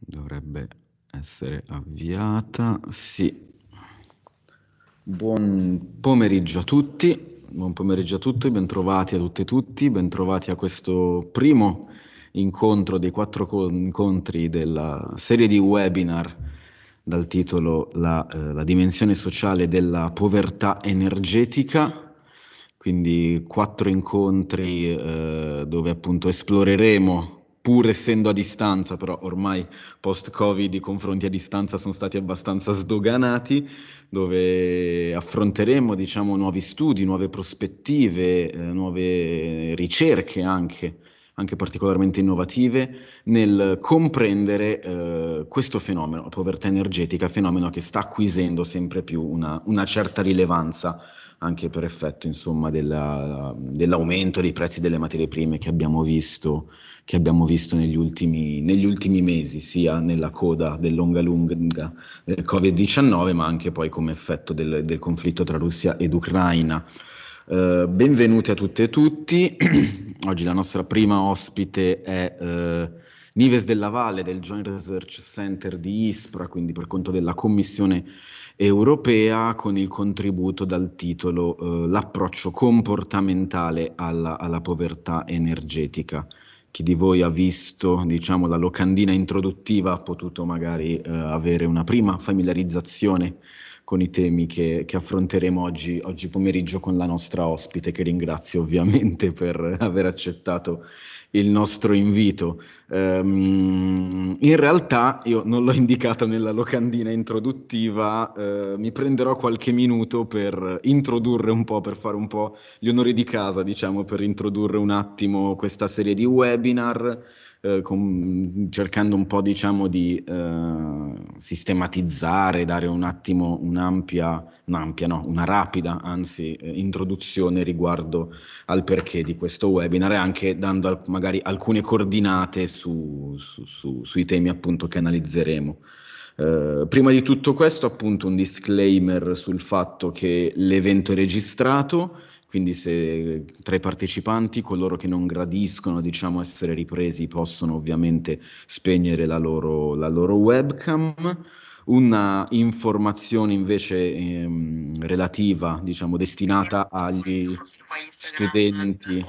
Dovrebbe essere avviata, sì. Buon pomeriggio a tutti, buon pomeriggio a tutti, bentrovati a tutte e tutti, bentrovati a questo primo incontro dei quattro co- incontri della serie di webinar dal titolo la, eh, la dimensione sociale della povertà energetica quindi quattro incontri eh, dove appunto esploreremo pur essendo a distanza, però ormai post-Covid i confronti a distanza sono stati abbastanza sdoganati, dove affronteremo diciamo, nuovi studi, nuove prospettive, eh, nuove ricerche anche, anche, particolarmente innovative, nel comprendere eh, questo fenomeno, la povertà energetica, fenomeno che sta acquisendo sempre più una, una certa rilevanza anche per effetto insomma, della, dell'aumento dei prezzi delle materie prime che abbiamo visto che abbiamo visto negli ultimi, negli ultimi mesi, sia nella coda dell'onga lunga del eh, Covid-19, ma anche poi come effetto del, del conflitto tra Russia ed Ucraina. Eh, benvenuti a tutte e tutti. Oggi la nostra prima ospite è eh, Nives della Valle del Joint Research Center di ISPRA, quindi per conto della Commissione europea con il contributo dal titolo eh, L'approccio comportamentale alla, alla povertà energetica chi di voi ha visto diciamo, la locandina introduttiva ha potuto magari eh, avere una prima familiarizzazione con i temi che, che affronteremo oggi, oggi pomeriggio con la nostra ospite, che ringrazio ovviamente per aver accettato il nostro invito. Um, in realtà io non l'ho indicata nella locandina introduttiva, uh, mi prenderò qualche minuto per introdurre un po', per fare un po' gli onori di casa, diciamo, per introdurre un attimo questa serie di webinar eh, com- cercando un po' diciamo di eh, sistematizzare, dare un attimo un'ampia, un'ampia no, una rapida, anzi, eh, introduzione riguardo al perché di questo webinar e anche dando al- magari alcune coordinate su, su, su, sui temi appunto che analizzeremo. Uh, prima di tutto questo, appunto, un disclaimer sul fatto che l'evento è registrato quindi se tra i partecipanti coloro che non gradiscono diciamo, essere ripresi possono ovviamente spegnere la loro, la loro webcam. Una informazione invece ehm, relativa, diciamo, destinata agli studenti.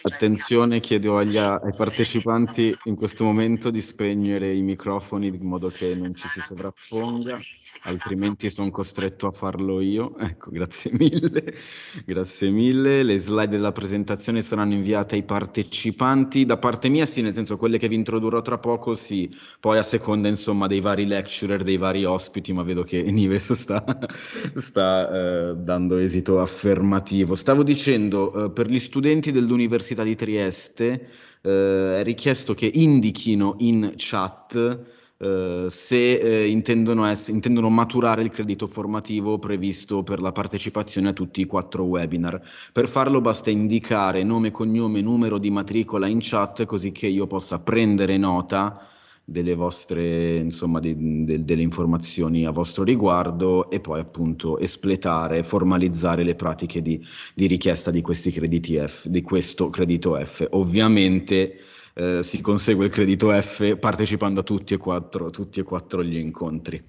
Attenzione, chiedo agli, ai partecipanti in questo momento di spegnere i microfoni in modo che non ci si sovrapponga altrimenti sono costretto a farlo io. Ecco, grazie mille. grazie mille. Le slide della presentazione saranno inviate ai partecipanti. Da parte mia sì, nel senso quelle che vi introdurrò tra poco sì, poi a seconda insomma dei vari lecturer, dei vari ospiti, ma vedo che Nives sta, sta eh, dando esito affermativo. Stavo dicendo, eh, per gli studenti dell'Università di Trieste eh, è richiesto che indichino in chat eh, se eh, intendono, ess- intendono, maturare il credito formativo previsto per la partecipazione a tutti i quattro webinar. Per farlo basta indicare nome, cognome, numero di matricola in chat così che io possa prendere nota delle vostre insomma de- de- delle informazioni a vostro riguardo e poi appunto espletare formalizzare le pratiche di, di richiesta di questi crediti F di questo credito F ovviamente eh, si consegue il credito F partecipando a tutti e quattro, tutti e quattro gli incontri.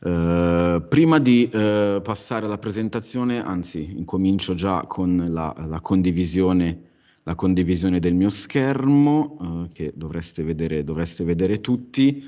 Uh, prima di uh, passare alla presentazione, anzi, incomincio già con la, la, condivisione, la condivisione, del mio schermo, uh, che dovreste vedere, dovreste vedere tutti.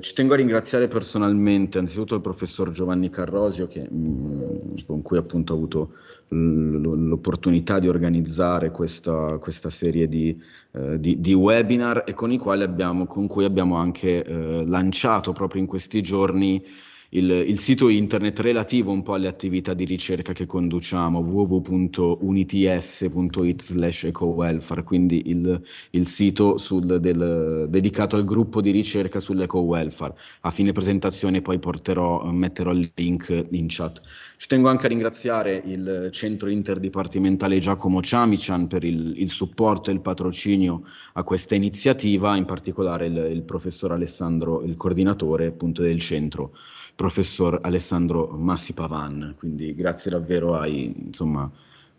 ci tengo a ringraziare personalmente, anzitutto il professor Giovanni Carrosio, che, mh, mm, con cui appunto ho avuto l'opportunità di organizzare questa, questa serie di, eh, di, di, webinar e con, i quali abbiamo, con cui abbiamo anche eh, lanciato proprio in questi giorni il, il, sito internet relativo un po' alle attività di ricerca che conduciamo, www.units.it slash ecowelfare, quindi il, il sito sul, del, dedicato al gruppo di ricerca sull'eco-welfare. A fine presentazione poi porterò, metterò il link in chat ci tengo anche a ringraziare il centro interdipartimentale Giacomo Ciamician per il, il supporto e il patrocinio a questa iniziativa, in particolare il, il professor Alessandro, il coordinatore appunto del centro, professor Alessandro Massi Pavan. Quindi grazie davvero ai, insomma,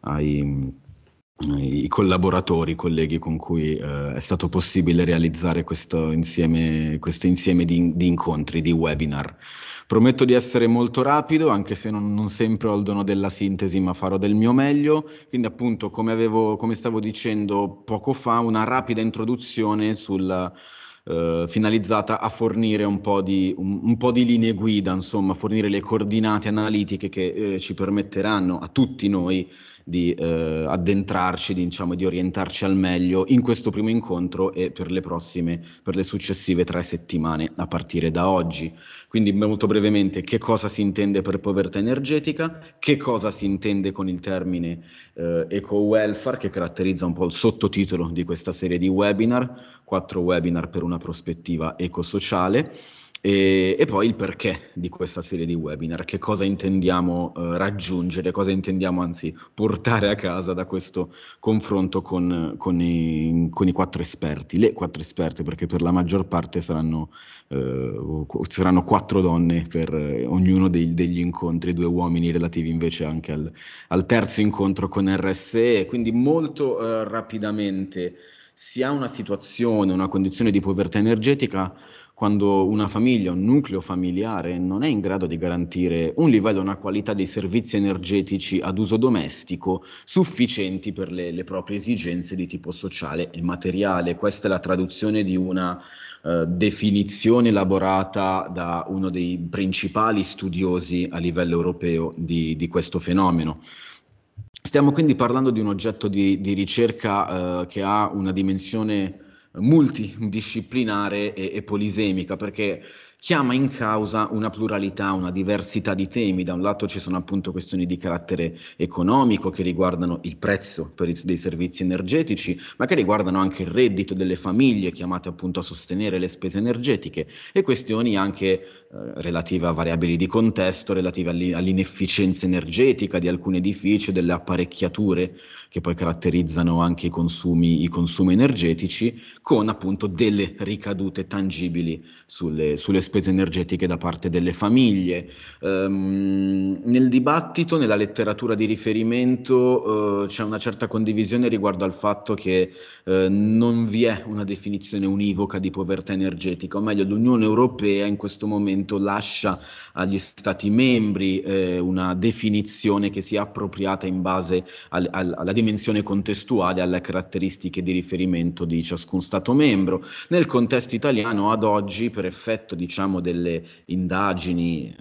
ai, ai collaboratori, colleghi con cui eh, è stato possibile realizzare questo insieme, questo insieme di, di incontri, di webinar. Prometto di essere molto rapido, anche se non, non sempre ho il dono della sintesi, ma farò del mio meglio. Quindi appunto, come, avevo, come stavo dicendo poco fa, una rapida introduzione sul eh, finalizzata a fornire un po, di, un, un po, di, linee guida, insomma, fornire le coordinate analitiche che eh, ci permetteranno a tutti noi di eh, addentrarci, di, diciamo, di orientarci al meglio in questo primo incontro e per le prossime, per le successive tre settimane a partire da oggi. Quindi molto brevemente che cosa si intende per povertà energetica, che cosa si intende con il termine eh, eco-welfare che caratterizza un po' il sottotitolo di questa serie di webinar, quattro webinar per una prospettiva ecosociale. E, e, poi il perché di questa serie di webinar, che cosa intendiamo eh, raggiungere, cosa intendiamo anzi portare a casa da questo confronto con, con, i, con, i, quattro esperti, le quattro esperte, perché per la maggior parte saranno, eh, saranno quattro donne per eh, ognuno dei, degli incontri, due uomini relativi invece anche al, al terzo incontro con RSE, quindi molto eh, rapidamente si ha una situazione, una condizione di povertà energetica quando una famiglia, un nucleo familiare non è in grado di garantire un livello, una qualità dei servizi energetici ad uso domestico sufficienti per le, le proprie esigenze di tipo sociale e materiale. Questa è la traduzione di una eh, definizione elaborata da uno dei principali studiosi a livello europeo di, di questo fenomeno. Stiamo quindi parlando di un oggetto di, di ricerca eh, che ha una dimensione multidisciplinare e, e, polisemica, perché chiama in causa una pluralità, una diversità di temi. Da un lato ci sono appunto questioni di carattere economico che riguardano il prezzo i, dei servizi energetici, ma che riguardano anche il reddito delle famiglie chiamate appunto a sostenere le spese energetiche e questioni anche eh, relative a variabili di contesto, relative all'inefficienza energetica di alcuni edifici, delle apparecchiature che poi caratterizzano anche i consumi, i consumi energetici, con appunto delle ricadute tangibili sulle, sulle spese spese energetiche da parte delle famiglie. Um, nel dibattito, nella letteratura di riferimento, uh, c'è una certa condivisione riguardo al fatto che uh, non vi è una definizione univoca di povertà energetica, o meglio l'Unione Europea in questo momento lascia agli Stati membri eh, una definizione che sia appropriata in base al, al, alla dimensione contestuale, alle caratteristiche di riferimento di ciascun Stato membro. Nel contesto italiano ad oggi, per effetto diciamo, diciamo, delle indagini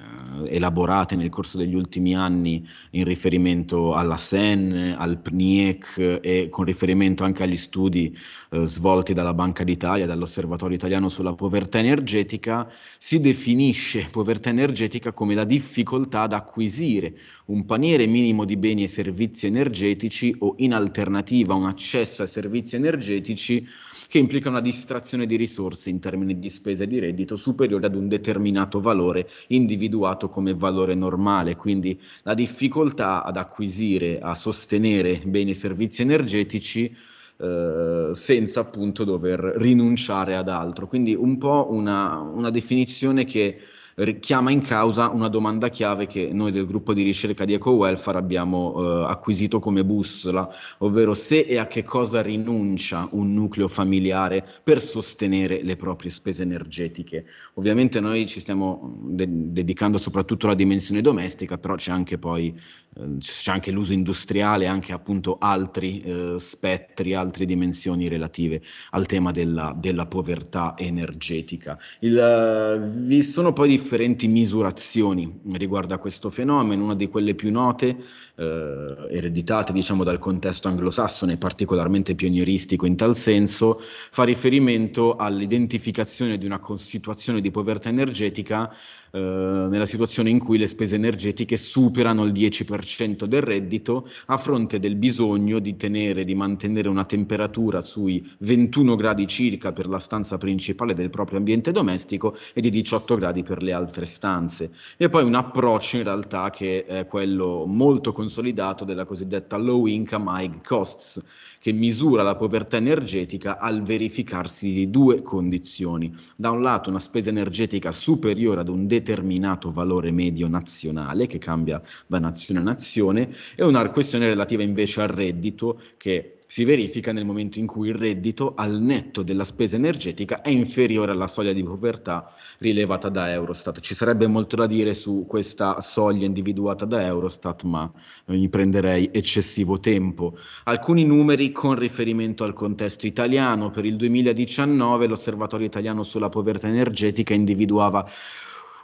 eh, elaborate nel corso degli ultimi anni in riferimento alla SEN, al PNIEC e con riferimento anche agli studi eh, svolti dalla Banca d'Italia, dall'Osservatorio italiano sulla povertà energetica, si definisce povertà energetica come la difficoltà ad acquisire un paniere minimo di beni e servizi energetici o in alternativa un accesso a servizi energetici che implica una distrazione di risorse in termini di spesa e di reddito superiore ad un determinato valore individuato come valore normale, quindi la difficoltà ad acquisire, a sostenere beni e servizi energetici eh, senza appunto dover rinunciare ad altro. Quindi un po' una, una definizione che richiama in causa una domanda chiave che noi del gruppo di ricerca di EcoWelfare abbiamo eh, acquisito come bussola, ovvero se e a che cosa rinuncia un nucleo familiare per sostenere le proprie spese energetiche. Ovviamente noi ci stiamo mm, de- dedicando soprattutto alla dimensione domestica, però c'è anche poi Ehm, c'è anche l'uso industriale, anche appunto altri eh, spettri, altre dimensioni relative al tema della, della povertà energetica. Il, vi sono poi differenti misurazioni riguardo a questo fenomeno, una di quelle più note eh, ereditate diciamo, dal contesto anglosassone, particolarmente pionieristico in tal senso, fa riferimento all'identificazione di una situazione di povertà energetica eh, nella situazione in cui le spese energetiche superano il 10% del reddito a fronte del bisogno di tenere, di mantenere una temperatura sui 21 gradi circa per la stanza principale del proprio ambiente domestico e di 18 gradi per le altre stanze. E poi un approccio in realtà che è quello molto considerato consolidato della cosiddetta Low Income High Costs, che misura la povertà energetica al verificarsi di due condizioni. Da un lato una spesa energetica superiore ad un determinato valore medio nazionale, che cambia da nazione a nazione, e una questione relativa invece al reddito, che si verifica nel momento in cui il reddito al netto della spesa energetica è inferiore alla soglia di povertà rilevata da Eurostat. Ci sarebbe molto da dire su questa soglia individuata da Eurostat, ma mi prenderei eccessivo tempo. Alcuni numeri con riferimento al contesto italiano. Per il 2019 l'Osservatorio italiano sulla povertà energetica individuava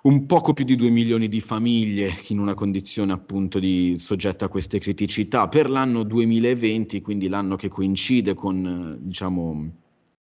un poco più di 2 milioni di famiglie in una condizione appunto di, soggetta a queste criticità. Per l'anno 2020, quindi l'anno che coincide con eh, diciamo,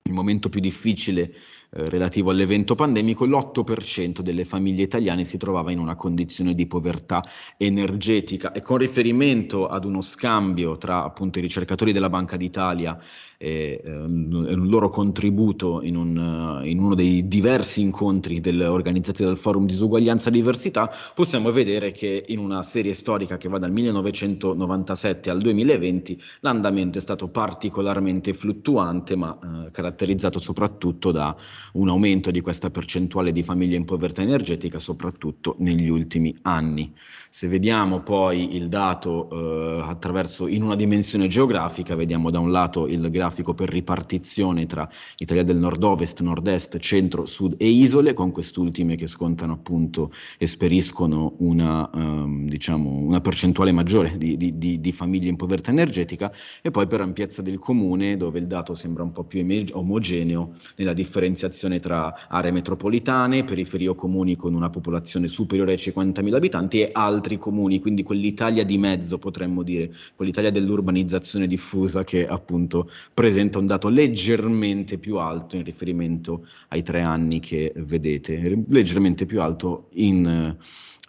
il momento più difficile eh, relativo all'evento pandemico, l'8% delle famiglie italiane si trovava in una condizione di povertà energetica e con riferimento ad uno scambio tra appunto i ricercatori della Banca d'Italia e eh, un loro contributo in, un, eh, in, uno dei diversi incontri del, organizzati dal Forum Disuguaglianza e Diversità, possiamo vedere che in una serie storica che va dal 1997 al 2020 l'andamento è stato particolarmente fluttuante ma eh, caratterizzato soprattutto da un aumento di questa percentuale di famiglie in povertà energetica soprattutto negli ultimi anni. Se vediamo poi il dato eh, attraverso in una dimensione geografica, vediamo da un lato il grafico per ripartizione tra Italia del nord-ovest, nord-est, centro, sud e isole, con quest'ultime che scontano appunto, esperiscono una, ehm, diciamo, una percentuale maggiore di, di, di, di famiglie in povertà energetica e poi per ampiezza del comune dove il dato sembra un po' più omogeneo nella differenza differenziazione tra aree metropolitane, periferie o comuni con una popolazione superiore ai 50.000 abitanti e altri comuni, quindi quell'Italia di mezzo potremmo dire, quell'Italia dell'urbanizzazione diffusa che appunto presenta un dato leggermente più alto in riferimento ai tre anni che vedete, leggermente più alto in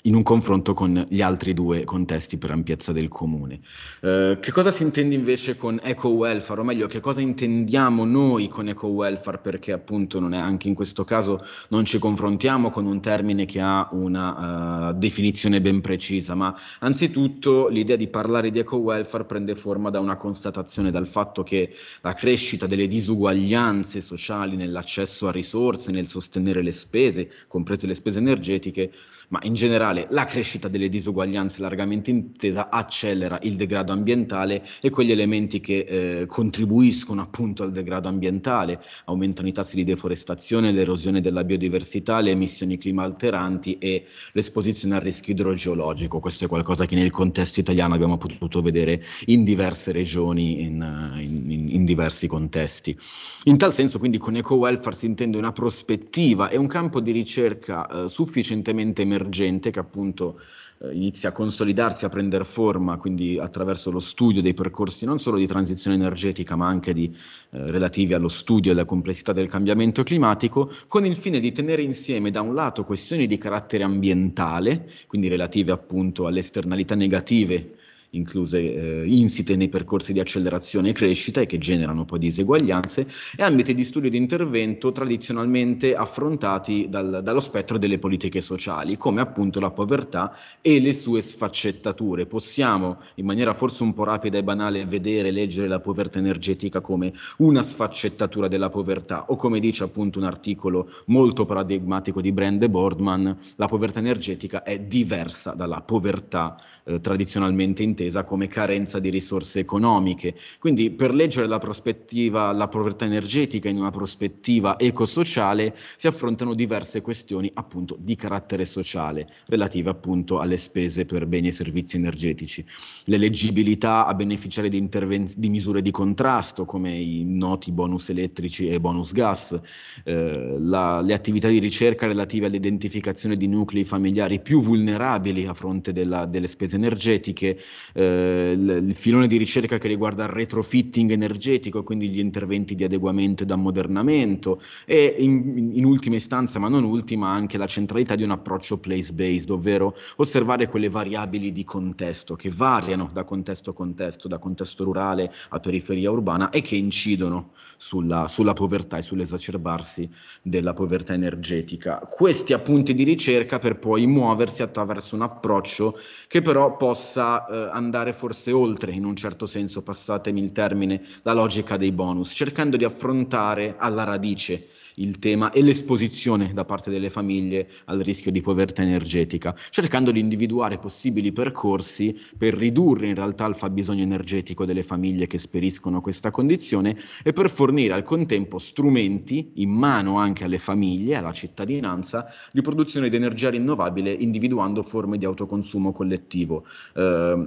in un confronto con gli altri due contesti per ampiezza del comune. Eh, che cosa si intende invece con eco-welfare, o meglio, che cosa intendiamo noi con eco-welfare, perché appunto non è, anche in questo caso non ci confrontiamo con un termine che ha una uh, definizione ben precisa, ma anzitutto l'idea di parlare di eco-welfare prende forma da una constatazione dal fatto che la crescita delle disuguaglianze sociali nell'accesso a risorse, nel sostenere le spese, comprese le spese energetiche, ma in generale la crescita delle disuguaglianze largamente intesa accelera il degrado ambientale e quegli elementi che eh, contribuiscono appunto al degrado ambientale, aumentano i tassi di deforestazione, l'erosione della biodiversità, le emissioni climalteranti e l'esposizione al rischio idrogeologico. Questo è qualcosa che nel contesto italiano abbiamo potuto vedere in diverse regioni, in, in, in diversi contesti. In tal senso quindi con eco-welfare si intende una prospettiva e un campo di ricerca eh, sufficientemente emergente emergente che appunto eh, inizia a consolidarsi, a prendere forma, quindi attraverso lo studio dei percorsi non solo di transizione energetica ma anche di, eh, relativi allo studio e alla complessità del cambiamento climatico, con il fine di tenere insieme da un lato questioni di carattere ambientale, quindi relative appunto alle esternalità negative incluse eh, insite nei percorsi di accelerazione e crescita e che generano poi diseguaglianze, e ambiti di studio e di intervento tradizionalmente affrontati dal, dallo spettro delle politiche sociali, come appunto la povertà e le sue sfaccettature. Possiamo in maniera forse un po' rapida e banale vedere, e leggere la povertà energetica come una sfaccettatura della povertà o come dice appunto un articolo molto paradigmatico di Brande Boardman, la povertà energetica è diversa dalla povertà eh, tradizionalmente intesa come carenza di risorse economiche. Quindi per leggere la prospettiva, la povertà energetica in una prospettiva ecosociale si affrontano diverse questioni appunto di carattere sociale relative appunto alle spese per beni e servizi energetici. L'eleggibilità a beneficiare di, interven- di misure di contrasto come i noti bonus elettrici e bonus gas, eh, la, le attività di ricerca relative all'identificazione di nuclei familiari più vulnerabili a fronte della, delle spese energetiche, eh, il filone di ricerca che riguarda il retrofitting energetico, quindi gli interventi di adeguamento ed ammodernamento e in, in ultima istanza, ma non ultima, anche la centralità di un approccio place-based, ovvero osservare quelle variabili di contesto che variano da contesto a contesto, da contesto rurale a periferia urbana e che incidono sulla, sulla povertà e sull'esacerbarsi della povertà energetica. Questi appunti di ricerca per poi muoversi attraverso un approccio che però possa eh, andare forse oltre, in un certo senso, passatemi il termine, la logica dei bonus, cercando di affrontare alla radice il tema e l'esposizione da parte delle famiglie al rischio di povertà energetica, cercando di individuare possibili percorsi per ridurre in realtà il fabbisogno energetico delle famiglie che speriscono questa condizione e per fornire al contempo strumenti in mano anche alle famiglie, alla cittadinanza, di produzione di energia rinnovabile individuando forme di autoconsumo collettivo. Eh,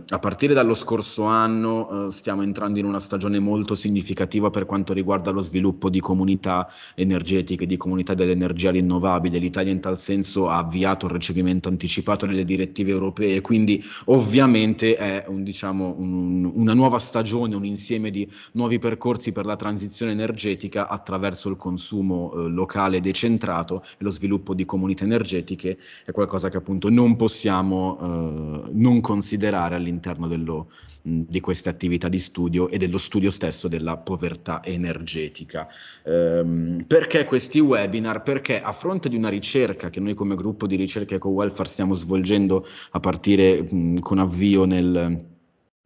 a partire dallo scorso anno eh, stiamo entrando in una stagione molto significativa per quanto riguarda lo sviluppo di comunità energetiche energetiche, di comunità dell'energia rinnovabile. L'Italia in tal senso ha avviato il recepimento anticipato delle direttive europee, quindi ovviamente è un, diciamo, un, una nuova stagione, un insieme di nuovi percorsi per la transizione energetica attraverso il consumo eh, locale decentrato e lo sviluppo di comunità energetiche, è qualcosa che appunto non possiamo eh, non considerare all'interno dello, di queste attività di studio e dello studio stesso della povertà energetica. Ehm, perché questi webinar? Perché a fronte di una ricerca che noi come gruppo di ricerca eco-welfare stiamo svolgendo a partire mh, con avvio nel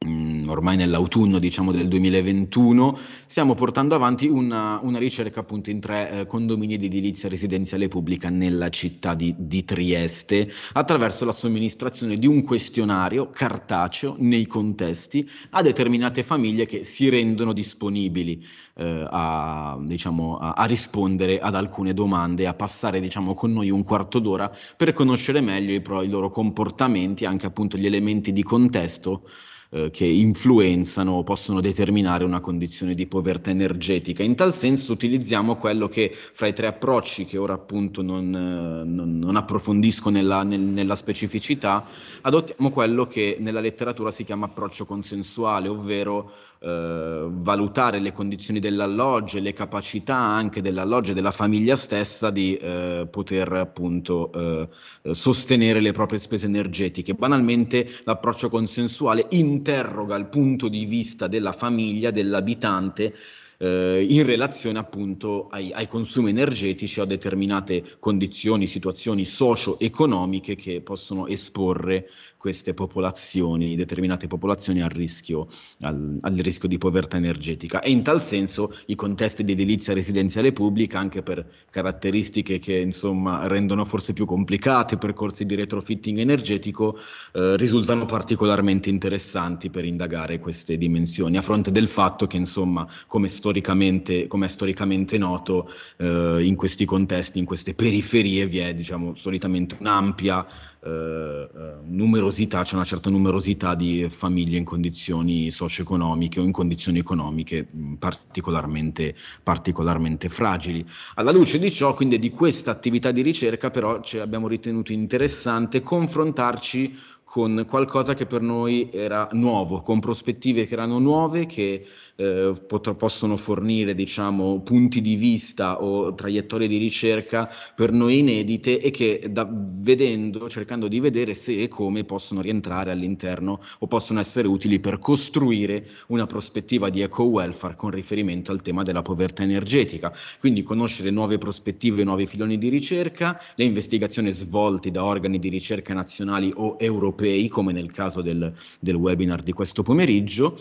Mm, ormai nell'autunno diciamo, del 2021, stiamo portando avanti una, una ricerca appunto in tre eh, condomini di edilizia residenziale pubblica nella città di, di, Trieste attraverso la somministrazione di un questionario cartaceo nei contesti a determinate famiglie che si rendono disponibili eh, a, diciamo, a, a, rispondere ad alcune domande, a passare diciamo, con noi un quarto d'ora per conoscere meglio i, pro, i loro comportamenti, anche appunto gli elementi di contesto eh, che influenzano, o possono determinare una condizione di povertà energetica. In tal senso utilizziamo quello che fra i tre approcci che ora appunto non, eh, non, non approfondisco nella, nel, nella specificità, adottiamo quello che nella letteratura si chiama approccio consensuale, ovvero eh, valutare le condizioni dell'alloggio e le capacità anche dell'alloggio e della famiglia stessa di eh, poter appunto eh, sostenere le proprie spese energetiche. Banalmente l'approccio consensuale interroga il punto di vista della famiglia, dell'abitante, eh, in relazione appunto ai, ai, consumi energetici, o a determinate condizioni, situazioni socio-economiche che possono esporre queste popolazioni, determinate popolazioni al rischio, al, al rischio, di povertà energetica e in tal senso i contesti di edilizia residenziale pubblica anche per caratteristiche che insomma rendono forse più complicate percorsi di retrofitting energetico eh, risultano particolarmente interessanti per indagare queste dimensioni a fronte del fatto che insomma come, storicamente, come è storicamente noto eh, in questi contesti, in queste periferie vi è diciamo solitamente un'ampia eh, eh, numerosità, c'è una certa numerosità di famiglie in condizioni socio-economiche o in condizioni economiche mm, particolarmente, particolarmente fragili. Alla luce di ciò, quindi di questa attività di ricerca, però abbiamo ritenuto interessante confrontarci con qualcosa che per noi era nuovo, con prospettive che erano nuove, che eh, pot- possono fornire diciamo, punti di vista o traiettorie di ricerca per noi inedite e che da- vedendo, cercando di vedere se e come possono rientrare all'interno o possono essere utili per costruire una prospettiva di eco-welfare con riferimento al tema della povertà energetica. Quindi conoscere nuove prospettive, nuovi filoni di ricerca, le investigazioni svolte da organi di ricerca nazionali o europei europei, come nel caso del, del webinar di questo pomeriggio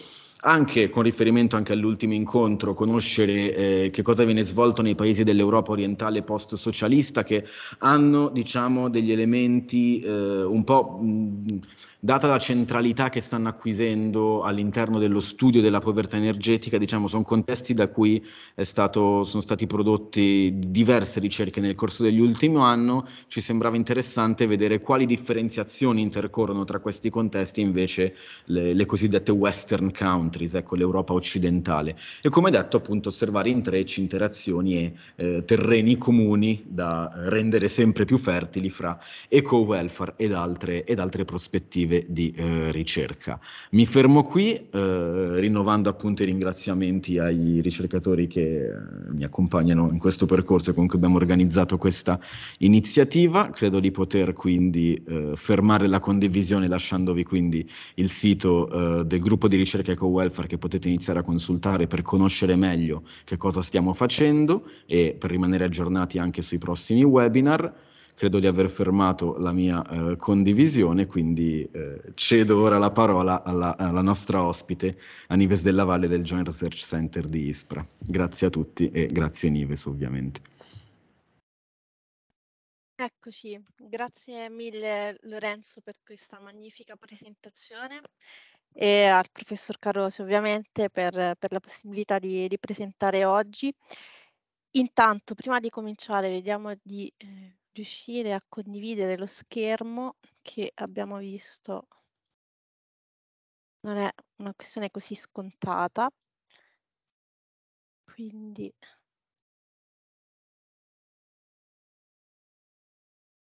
anche con riferimento anche all'ultimo incontro, conoscere eh, che cosa viene svolto nei paesi dell'Europa orientale post-socialista che hanno diciamo, degli elementi eh, un po' mh, data la centralità che stanno acquisendo all'interno dello studio della povertà energetica, diciamo, sono contesti da cui stato, sono stati prodotti diverse ricerche nel corso degli ultimi anni, ci sembrava interessante vedere quali differenziazioni intercorrono tra questi contesti invece le, le cosiddette western countries, ecco l'Europa occidentale. E come detto, appunto, osservare intrecci, interazioni e eh, terreni comuni da rendere sempre più fertili fra eco-welfare ed altre, ed altre prospettive sede di eh, ricerca. Mi fermo qui, eh, rinnovando appunto i ringraziamenti ai ricercatori che eh, mi accompagnano in questo percorso e con cui abbiamo organizzato questa iniziativa. Credo di poter quindi eh, fermare la condivisione lasciandovi quindi il sito del gruppo di ricerca EcoWelfare che potete iniziare a consultare per conoscere meglio che cosa stiamo facendo e per rimanere aggiornati anche sui prossimi webinar credo di aver fermato la mia eh, condivisione, quindi eh, cedo ora la parola alla, alla nostra ospite, Anives Della Valle del Joint Research Center di Ispra. Grazie a tutti e grazie Nives ovviamente. Eccoci, grazie mille Lorenzo per questa magnifica presentazione e al professor Carosi ovviamente per, per la possibilità di, di, presentare oggi. Intanto, prima di cominciare, vediamo di eh, riuscire a condividere lo schermo che abbiamo visto non è una questione così scontata, quindi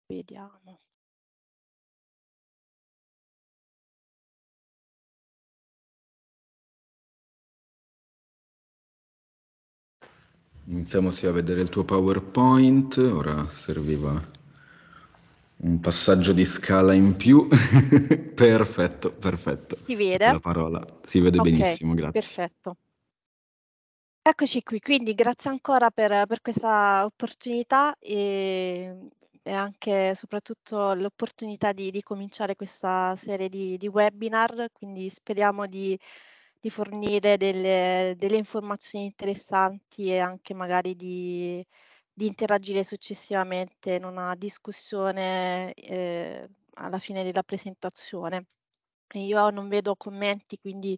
vediamo. Iniziamo sia a vedere il tuo PowerPoint, ora serviva un passaggio di scala in più. perfetto, perfetto. Si vede? La parola si vede okay, benissimo, grazie. Perfetto. Eccoci qui, quindi grazie ancora per, per questa opportunità e, e anche soprattutto l'opportunità di, di, cominciare questa serie di, di webinar, quindi speriamo di di fornire delle, delle informazioni interessanti e anche magari di, di interagire successivamente in una discussione eh, alla fine della presentazione. Io non vedo commenti, quindi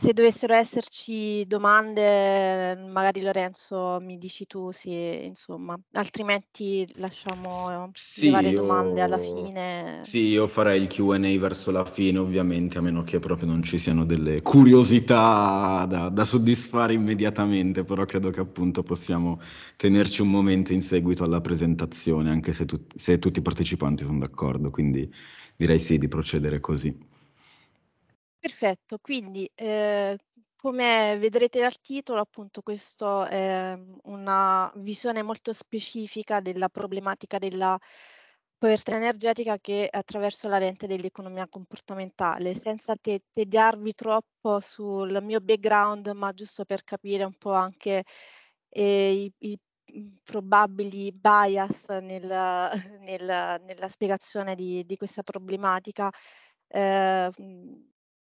se dovessero esserci domande, magari Lorenzo mi dici tu, sì, insomma, altrimenti lasciamo sì, le varie io... domande alla fine. Sì, io farei il QA verso la fine, ovviamente, a meno che proprio non ci siano delle curiosità da, da soddisfare immediatamente, però credo che appunto possiamo tenerci un momento in seguito alla presentazione, anche se, tu, se tutti i partecipanti sono d'accordo, quindi direi sì di procedere così. Perfetto, quindi eh, come vedrete dal titolo, appunto, questa è mm, una visione molto specifica della problematica della povertà energetica che attraverso la lente dell'economia comportamentale, senza te tediarvi troppo sul mio background, ma giusto per capire un po' anche eh, i, i probabili bias nel, nel, nella spiegazione di, di questa problematica. Eh, mm,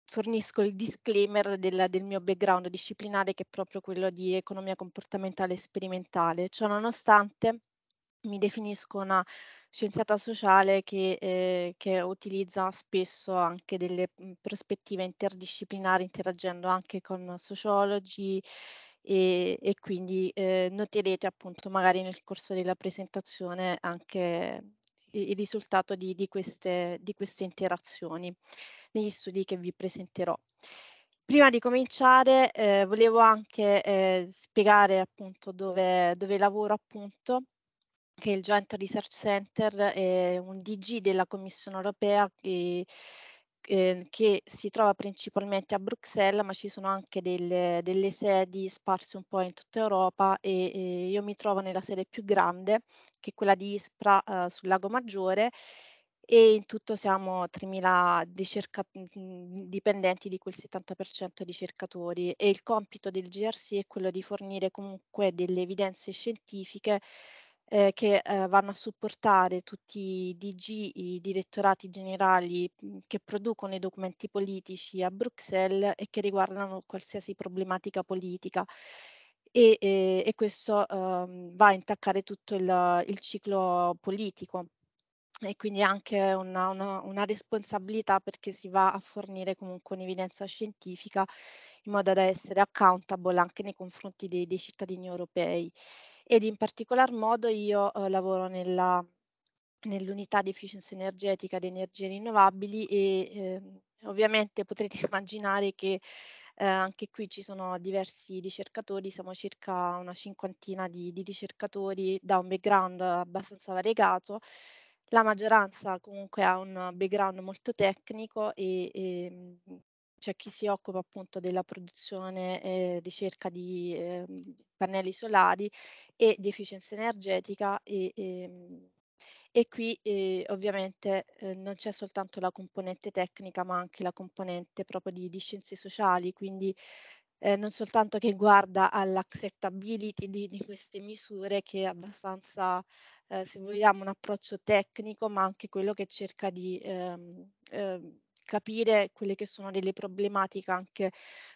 fornisco il disclaimer della, del mio background disciplinare che è proprio quello di economia comportamentale e sperimentale. Ciononostante mi definisco una scienziata sociale che, eh, che, utilizza spesso anche delle mm, prospettive interdisciplinari interagendo anche con sociologi e, e quindi eh, noterete appunto magari nel corso della presentazione anche il risultato di, di, queste, di queste interazioni negli studi che vi presenterò. Prima di cominciare eh, volevo anche eh, spiegare appunto dove, dove lavoro appunto che il Joint Research Center è un DG della Commissione europea che, eh, che si trova principalmente a Bruxelles, ma ci sono anche delle, delle sedi sparse un po' in tutta Europa e, e, io mi trovo nella sede più grande, che è quella di Ispra eh, sul Lago Maggiore e in tutto siamo 3.000 ricerca- mhmm, dipendenti, di quel 70% di ricercatori e il compito del GRC è quello di fornire comunque delle evidenze scientifiche eh, che eh, vanno a supportare tutti i DG, i direttorati generali mhmm, che producono i documenti politici a Bruxelles e che riguardano qualsiasi problematica politica. E, e, eh, e questo eh, va a intaccare tutto il, il ciclo politico e quindi anche una, una, una, responsabilità perché si va a fornire comunque un'evidenza scientifica in modo da essere accountable anche nei confronti dei, dei cittadini europei. Ed in particolar modo io eh, lavoro nella, nell'unità di efficienza energetica di energie rinnovabili e eh, ovviamente potrete immaginare che eh, anche qui ci sono diversi ricercatori, siamo circa una cinquantina di, di ricercatori da un background abbastanza variegato la maggioranza comunque ha un background molto tecnico e, e ehm, c'è chi si occupa appunto della produzione e ehm, ricerca di eh, pannelli solari e di efficienza energetica e, e, ehm, e qui eh, ovviamente eh, non c'è soltanto la componente tecnica ma anche la componente proprio di, di scienze sociali, quindi eh, non soltanto che guarda all'accettability di, di, queste misure che è abbastanza eh, se vogliamo, un approccio tecnico, ma anche quello che cerca di ehm, ehm, capire quelle che sono delle problematiche anche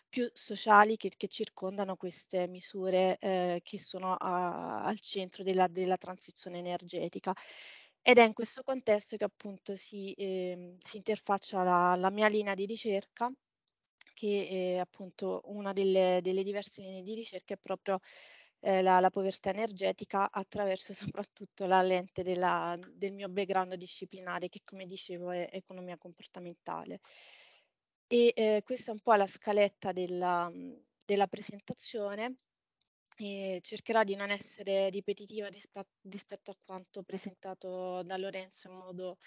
più sociali che, che circondano queste misure eh, che sono a, al centro della, della transizione energetica. Ed è in questo contesto che appunto si, eh, si interfaccia la, la, mia linea di ricerca, che è appunto una delle, delle diverse linee di ricerca è proprio eh, la, la, povertà energetica attraverso soprattutto la lente della, del mio background disciplinare che come dicevo è economia comportamentale. E eh, questa è un po' la scaletta della, della presentazione e cercherò di non essere ripetitiva rispetto, rispetto a quanto presentato da Lorenzo in modo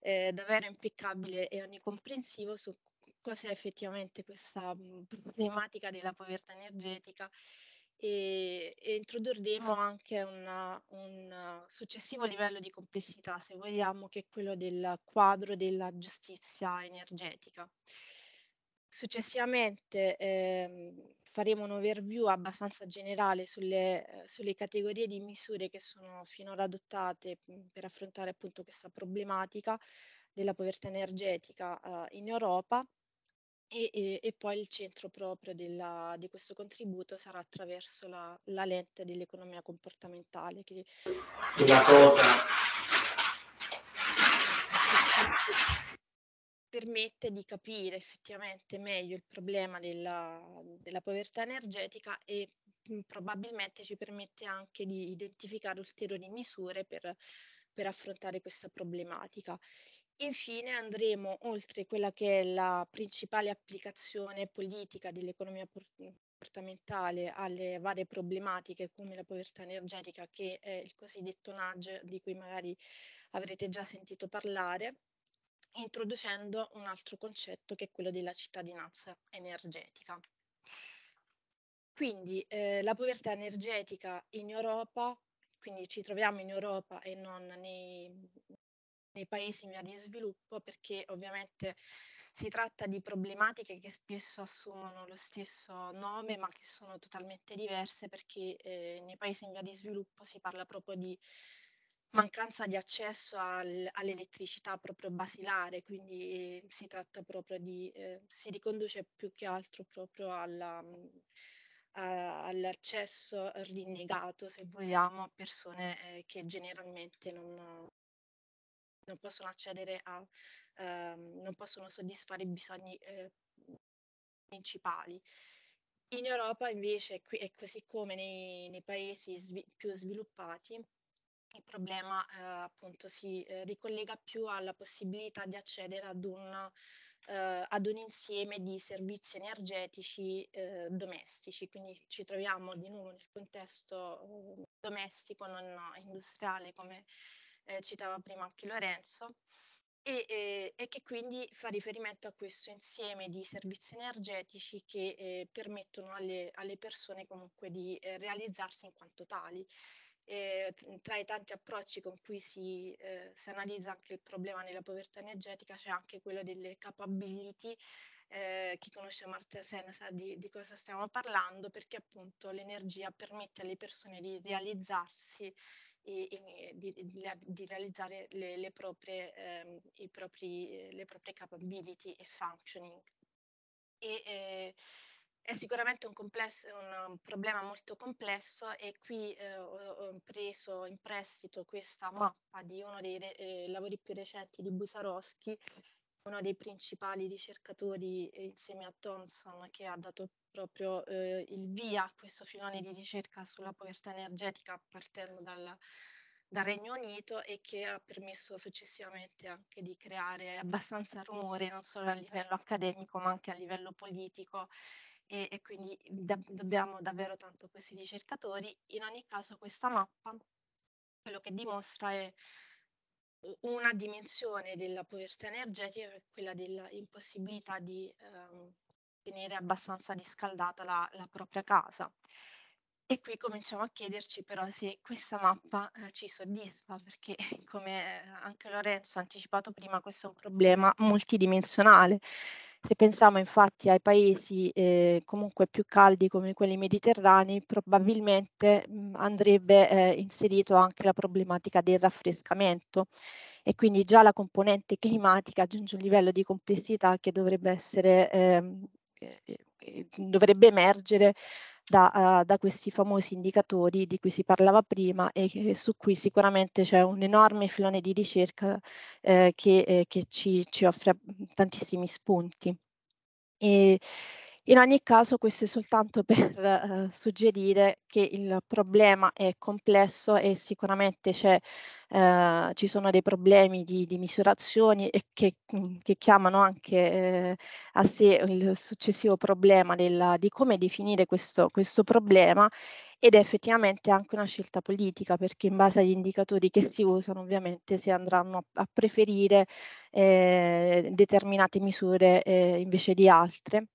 eh, davvero impeccabile e onnicomprensivo su cosa è effettivamente questa mm, problematica della povertà energetica e, e introdurremo anche una, un successivo livello di complessità, se vogliamo, che è quello del quadro della giustizia energetica. Successivamente ehm, faremo un overview abbastanza generale sulle, eh, sulle, categorie di misure che sono finora adottate per affrontare appunto questa problematica della povertà energetica eh, in Europa e, e, e, poi il centro proprio della, di questo contributo sarà attraverso la, la lente dell'economia comportamentale. Che... Una cosa. permette di capire effettivamente meglio il problema della, della povertà energetica e mm, probabilmente ci permette anche di identificare ulteriori misure per, per affrontare questa problematica. Infine andremo oltre quella che è la principale applicazione politica dell'economia comportamentale alle varie problematiche come la povertà energetica che è il cosiddetto nudge di cui magari avrete già sentito parlare, introducendo un altro concetto che è quello della cittadinanza energetica. Quindi eh, la povertà energetica in Europa, quindi ci troviamo in Europa e non nei, nei paesi in via di sviluppo perché ovviamente si tratta di problematiche che spesso assumono lo stesso nome ma che sono totalmente diverse perché eh, nei paesi in via di sviluppo si parla proprio di mancanza di accesso al, all'elettricità proprio basilare, quindi eh, si tratta proprio di, eh, si riconduce più che altro proprio alla, mm, a, all'accesso rinnegato, se vogliamo, a persone eh, che generalmente non non possono accedere a, ehm, non possono soddisfare i bisogni eh, principali. In Europa invece, qui, e così come nei, nei paesi svi- più sviluppati, il problema eh, appunto si eh, ricollega più alla possibilità di accedere ad un, eh, ad un insieme di servizi energetici eh, domestici, quindi ci troviamo di nuovo nel contesto eh, domestico, non industriale come eh, citava prima anche Lorenzo, e, eh, e, che quindi fa riferimento a questo insieme di servizi energetici che eh, permettono alle, alle, persone comunque di eh, realizzarsi in quanto tali. tra i tanti approcci con cui si, eh, si analizza anche il problema della povertà energetica c'è anche quello delle capability eh, chi conosce Marta Sena sa di, di, cosa stiamo parlando, perché appunto l'energia permette alle persone di realizzarsi e, e di, di, di, realizzare le, le, proprie, ehm, propri, le, proprie, capability e functioning. E, eh, è sicuramente un, un, problema molto complesso e qui eh, ho, preso in prestito questa mappa di uno dei re, eh, lavori più recenti di Busarowski uno dei principali ricercatori eh, insieme a Thomson che ha dato proprio eh, il via a questo filone di ricerca sulla povertà energetica partendo dal, dal Regno Unito e che ha permesso successivamente anche di creare abbastanza rumore non solo a livello accademico ma anche a livello politico e, e quindi da, dobbiamo davvero tanto questi ricercatori. In ogni caso questa mappa quello che dimostra è una dimensione della povertà energetica è quella dell'impossibilità di ehm, tenere abbastanza riscaldata la, la, propria casa. E qui cominciamo a chiederci però se questa mappa eh, ci soddisfa, perché come eh, anche Lorenzo ha anticipato prima, questo è un problema multidimensionale. Se pensiamo infatti ai paesi eh, comunque più caldi come quelli mediterranei, probabilmente mh, mm, andrebbe eh, inserito anche la problematica del raffrescamento e quindi già la componente climatica aggiunge un livello di complessità che dovrebbe essere ehm, eh, eh, eh, dovrebbe emergere da, uh, da questi famosi indicatori di cui si parlava prima e, su cui sicuramente c'è un enorme filone di ricerca eh, che, eh, che ci, ci offre tantissimi spunti. E, in ogni caso questo è soltanto per eh, suggerire che il problema è complesso e sicuramente eh, ci sono dei problemi di, di misurazioni e che, mm, che chiamano anche eh, a sé il successivo problema della, di come definire questo, questo problema ed è effettivamente anche una scelta politica perché in base agli indicatori che si usano ovviamente si andranno a preferire eh, determinate misure eh, invece di altre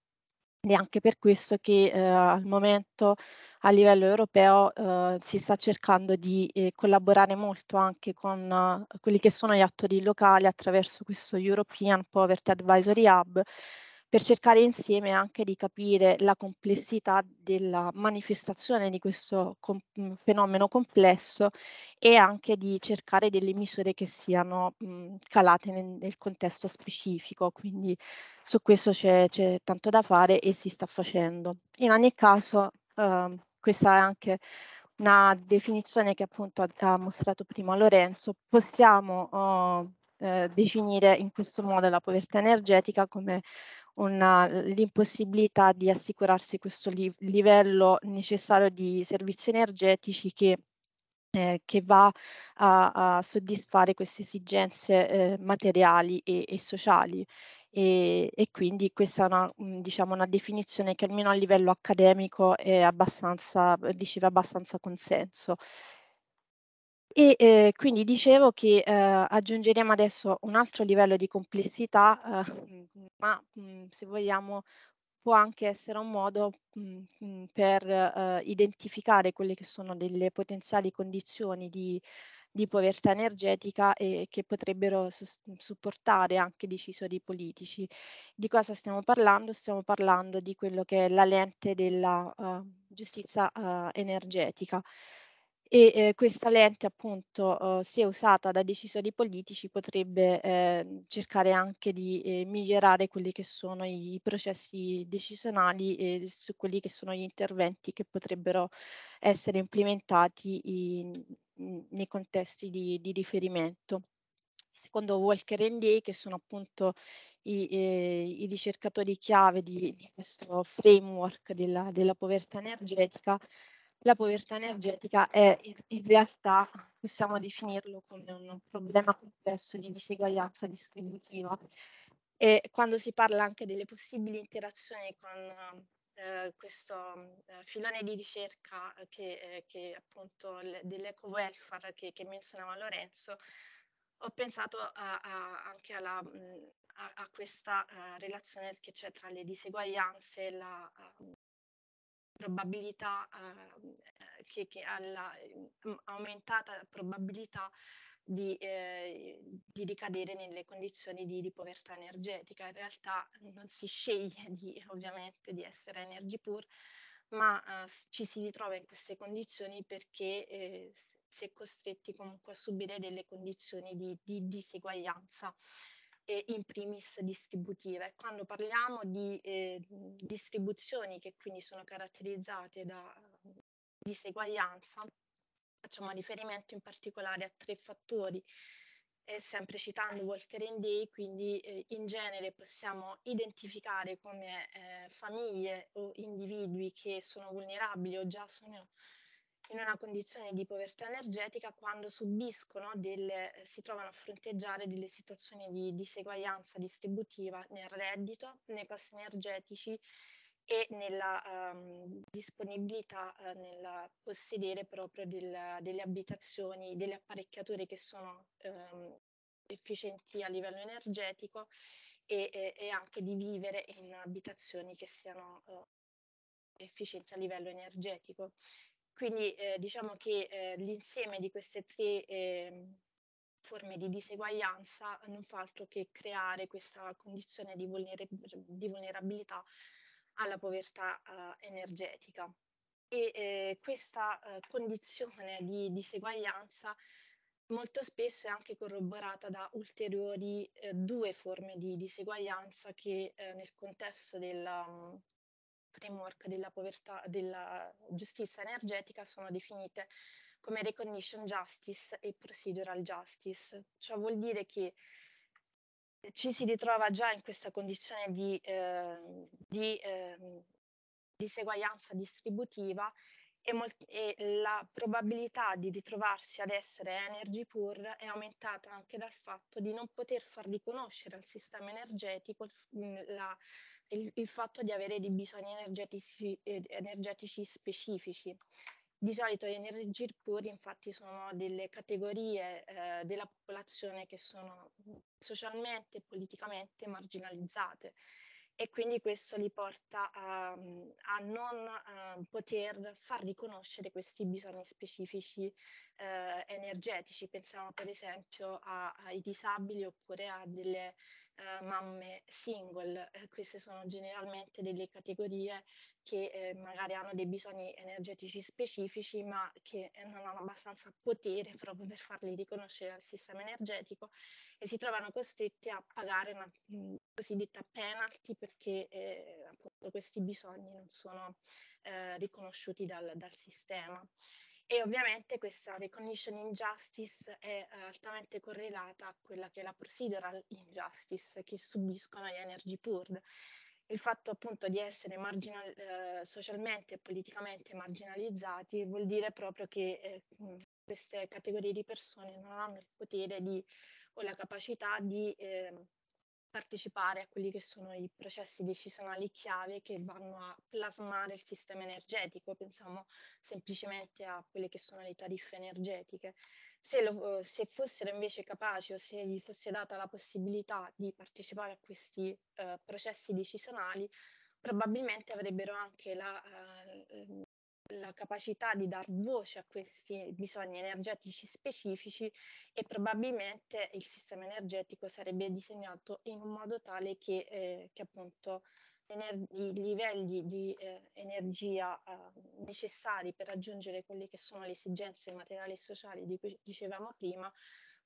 ed è anche per questo che eh, al momento a livello europeo eh, si sta cercando di eh, collaborare molto anche con eh, quelli che sono gli attori locali attraverso questo European Poverty Advisory Hub per cercare insieme anche di capire la complessità della manifestazione di questo com mm, fenomeno complesso e anche di cercare delle misure che siano mh, mm, calate nel, nel, contesto specifico, quindi su questo c'è, tanto da fare e si sta facendo. In ogni caso eh, questa è anche una definizione che appunto ha mostrato prima Lorenzo, possiamo oh, eh, definire in questo modo la povertà energetica come una, l'impossibilità di assicurarsi questo li- livello necessario di servizi energetici che eh, che va a, a, soddisfare queste esigenze eh, materiali e, e sociali. E, e, quindi questa è una, mm, diciamo, una definizione che almeno a livello accademico è abbastanza, riceve abbastanza consenso. E eh, quindi dicevo che eh, aggiungeremo adesso un altro livello di complessità, eh, ma mh, mm, se vogliamo può anche essere un modo mh, mm, mh, mm, per eh, identificare quelle che sono delle potenziali condizioni di, di povertà energetica e che potrebbero supportare anche decisori politici. Di cosa stiamo parlando? Stiamo parlando di quello che è la lente della uh, giustizia uh, energetica e eh, questa lente appunto eh, se usata da decisori politici potrebbe eh, cercare anche di eh, migliorare quelli che sono i processi decisionali e su quelli che sono gli interventi che potrebbero essere implementati in, in, nei contesti di, di riferimento secondo Walker e Day, che sono appunto i, eh, i ricercatori chiave di, di questo framework della, della povertà energetica, la povertà energetica è in realtà, possiamo definirlo come un problema complesso di diseguaglianza distributiva. E quando si parla anche delle possibili interazioni con eh, questo eh, filone di ricerca eh, che, eh, che appunto l- dell'eco welfare che, che, menzionava Lorenzo, ho pensato a, a, anche alla, a, a questa eh, relazione che c'è tra le diseguaglianze e la probabilità, ehm, eh, che, che alla ehm, aumentata probabilità di, eh, di, ricadere nelle condizioni di, di, povertà energetica. In realtà non si sceglie di, ovviamente di essere energy poor, ma eh, ci si ritrova in queste condizioni perché eh, si è costretti comunque a subire delle condizioni di, di diseguaglianza eh, in primis distributive. Quando parliamo di eh, distribuzioni che quindi sono caratterizzate da eh, diseguaglianza, facciamo riferimento in particolare a tre fattori. Eh, sempre citando Walker and Day, quindi eh, in genere possiamo identificare come eh, famiglie o individui che sono vulnerabili o già sono in una condizione di povertà energetica quando subiscono delle, eh, si trovano a fronteggiare delle situazioni di diseguaglianza distributiva nel reddito, nei costi energetici e nella um, disponibilità uh, nel possedere proprio del, delle abitazioni, delle apparecchiature che sono um, efficienti a livello energetico e, e, e, anche di vivere in abitazioni che siano uh, efficienti a livello energetico. Quindi eh, diciamo che eh, l'insieme di queste tre eh, forme di diseguaglianza non fa altro che creare questa condizione di, vulner- di vulnerabilità alla povertà ah, energetica. E eh, questa eh, condizione di diseguaglianza molto spesso è anche corroborata da ulteriori eh, due forme di diseguaglianza che eh, nel contesto della, framework della, povertà, della giustizia energetica sono definite come recognition justice e procedural justice. Ciò vuol dire che ci si ritrova già in questa condizione di, eh, di eh, diseguaglianza distributiva e, e, la probabilità di ritrovarsi ad essere energy poor è aumentata anche dal fatto di non poter far riconoscere al sistema energetico la, il, il fatto di avere dei bisogni energetici, energetici specifici. Di solito gli energy puri infatti sono delle categorie eh, della popolazione che sono socialmente e politicamente marginalizzate e quindi questo li porta a, a non a poter far riconoscere questi bisogni specifici eh, energetici. Pensiamo per esempio a, ai disabili oppure a delle eh, mamme single. Eh, queste sono generalmente delle categorie che eh, magari hanno dei bisogni energetici specifici, ma che eh, non hanno abbastanza potere proprio per farli riconoscere al sistema energetico e si trovano costrette a pagare una mm, cosiddetta penalty perché eh, appunto questi bisogni non sono eh, riconosciuti dal, dal sistema. E ovviamente questa recognition injustice è eh, altamente correlata a quella che è la procedural injustice che subiscono gli energy poor. Il fatto appunto di essere marginal, eh, socialmente e politicamente marginalizzati vuol dire proprio che eh, queste categorie di persone non hanno il potere di, o la capacità di ehm, partecipare a quelli che sono i processi decisionali chiave che vanno a plasmare il sistema energetico, pensiamo semplicemente a quelle che sono le tariffe energetiche. Se, lo, se fossero invece capaci o se gli fosse data la possibilità di partecipare a questi eh, processi decisionali, probabilmente avrebbero anche la, eh, la capacità di dar voce a questi bisogni energetici specifici e probabilmente il sistema energetico sarebbe disegnato in un modo tale che, eh, che appunto i livelli di eh, energia eh, necessari per raggiungere quelle che sono le esigenze materiali e sociali di cui dicevamo prima,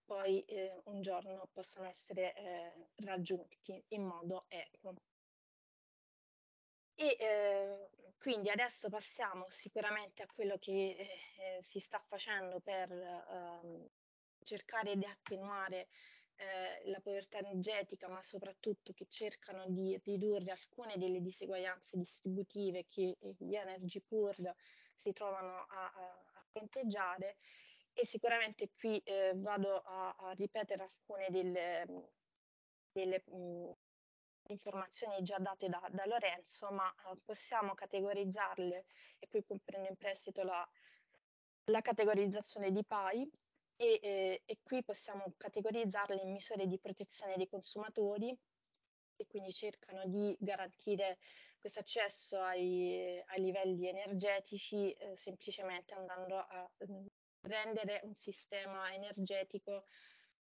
poi eh, un giorno possano essere eh, raggiunti in modo equo. E eh, quindi adesso passiamo sicuramente a quello che eh, si sta facendo per eh, cercare di attenuare eh, la povertà energetica, ma soprattutto che cercano di ridurre alcune delle diseguaglianze distributive che eh, gli energy poor si trovano a, a fronteggiare. E sicuramente qui eh, vado a, a ripetere alcune delle, delle mhmm, informazioni già date da, da Lorenzo, ma eh, possiamo categorizzarle, e qui prendo in prestito la, la categorizzazione di PAI, e, eh, e, qui possiamo categorizzarle in misure di protezione dei consumatori e quindi cercano di garantire questo accesso ai, ai livelli energetici eh, semplicemente andando a mm, rendere un sistema energetico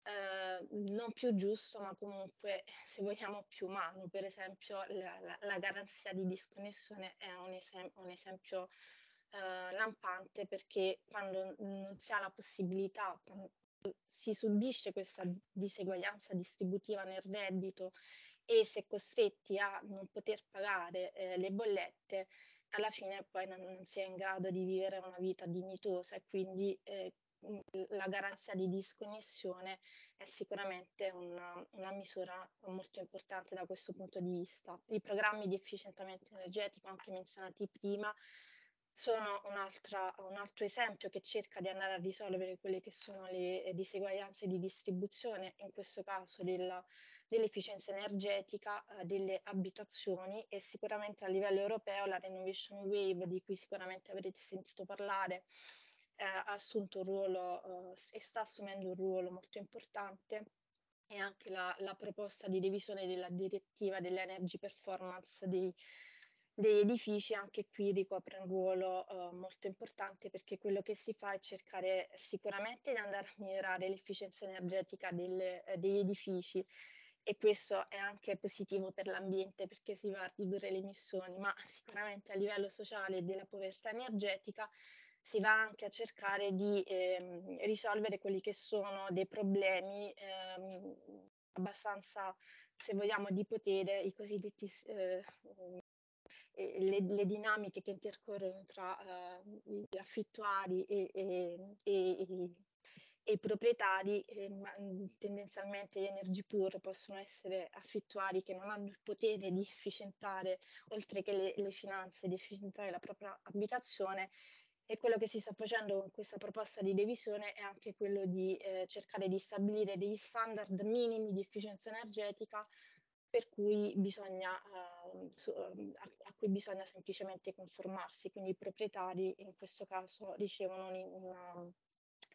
Ehm, non più giusto, ma comunque se vogliamo più umano. Per esempio la, la, la garanzia di disconnessione è un, esem- un esempio eh, lampante perché quando non si ha la possibilità, si subisce questa diseguaglianza distributiva nel reddito e si è costretti a non poter pagare eh, le bollette, alla fine poi non, non, si è in grado di vivere una vita dignitosa e quindi eh, la garanzia di disconnessione è sicuramente una, una, misura molto importante da questo punto di vista. I programmi di efficientamento energetico, anche menzionati prima, sono un, altro esempio che cerca di andare a risolvere quelle che sono le eh, diseguaglianze di distribuzione, in questo caso della, dell'efficienza energetica eh, delle abitazioni e sicuramente a livello europeo la Renovation Wave, di cui sicuramente avrete sentito parlare, eh, ha assunto un ruolo eh, e sta assumendo un ruolo molto importante e anche la, la, proposta di revisione della direttiva dell'energy performance dei, degli edifici anche qui ricopre un ruolo uh, molto importante perché quello che si fa è cercare sicuramente di andare a migliorare l'efficienza energetica delle, eh, degli edifici e questo è anche positivo per l'ambiente perché si va a ridurre le emissioni, ma sicuramente a livello sociale e della povertà energetica si va anche a cercare di ehm, risolvere quelli che sono dei problemi ehm, abbastanza, se vogliamo, di potere, i cosiddetti, eh, mm, le, le, dinamiche che intercorrono tra eh, gli affittuari e, e, e, e i proprietari, eh, mm, tendenzialmente gli energy poor possono essere affittuari che non hanno il potere di efficientare, oltre che le, le finanze, di efficientare la propria abitazione e quello che si sta facendo con questa proposta di divisione è anche quello di eh, cercare di stabilire degli standard minimi di efficienza energetica per cui bisogna, eh, su, ehm, a, a, cui bisogna semplicemente conformarsi. Quindi i proprietari in questo caso ricevono una,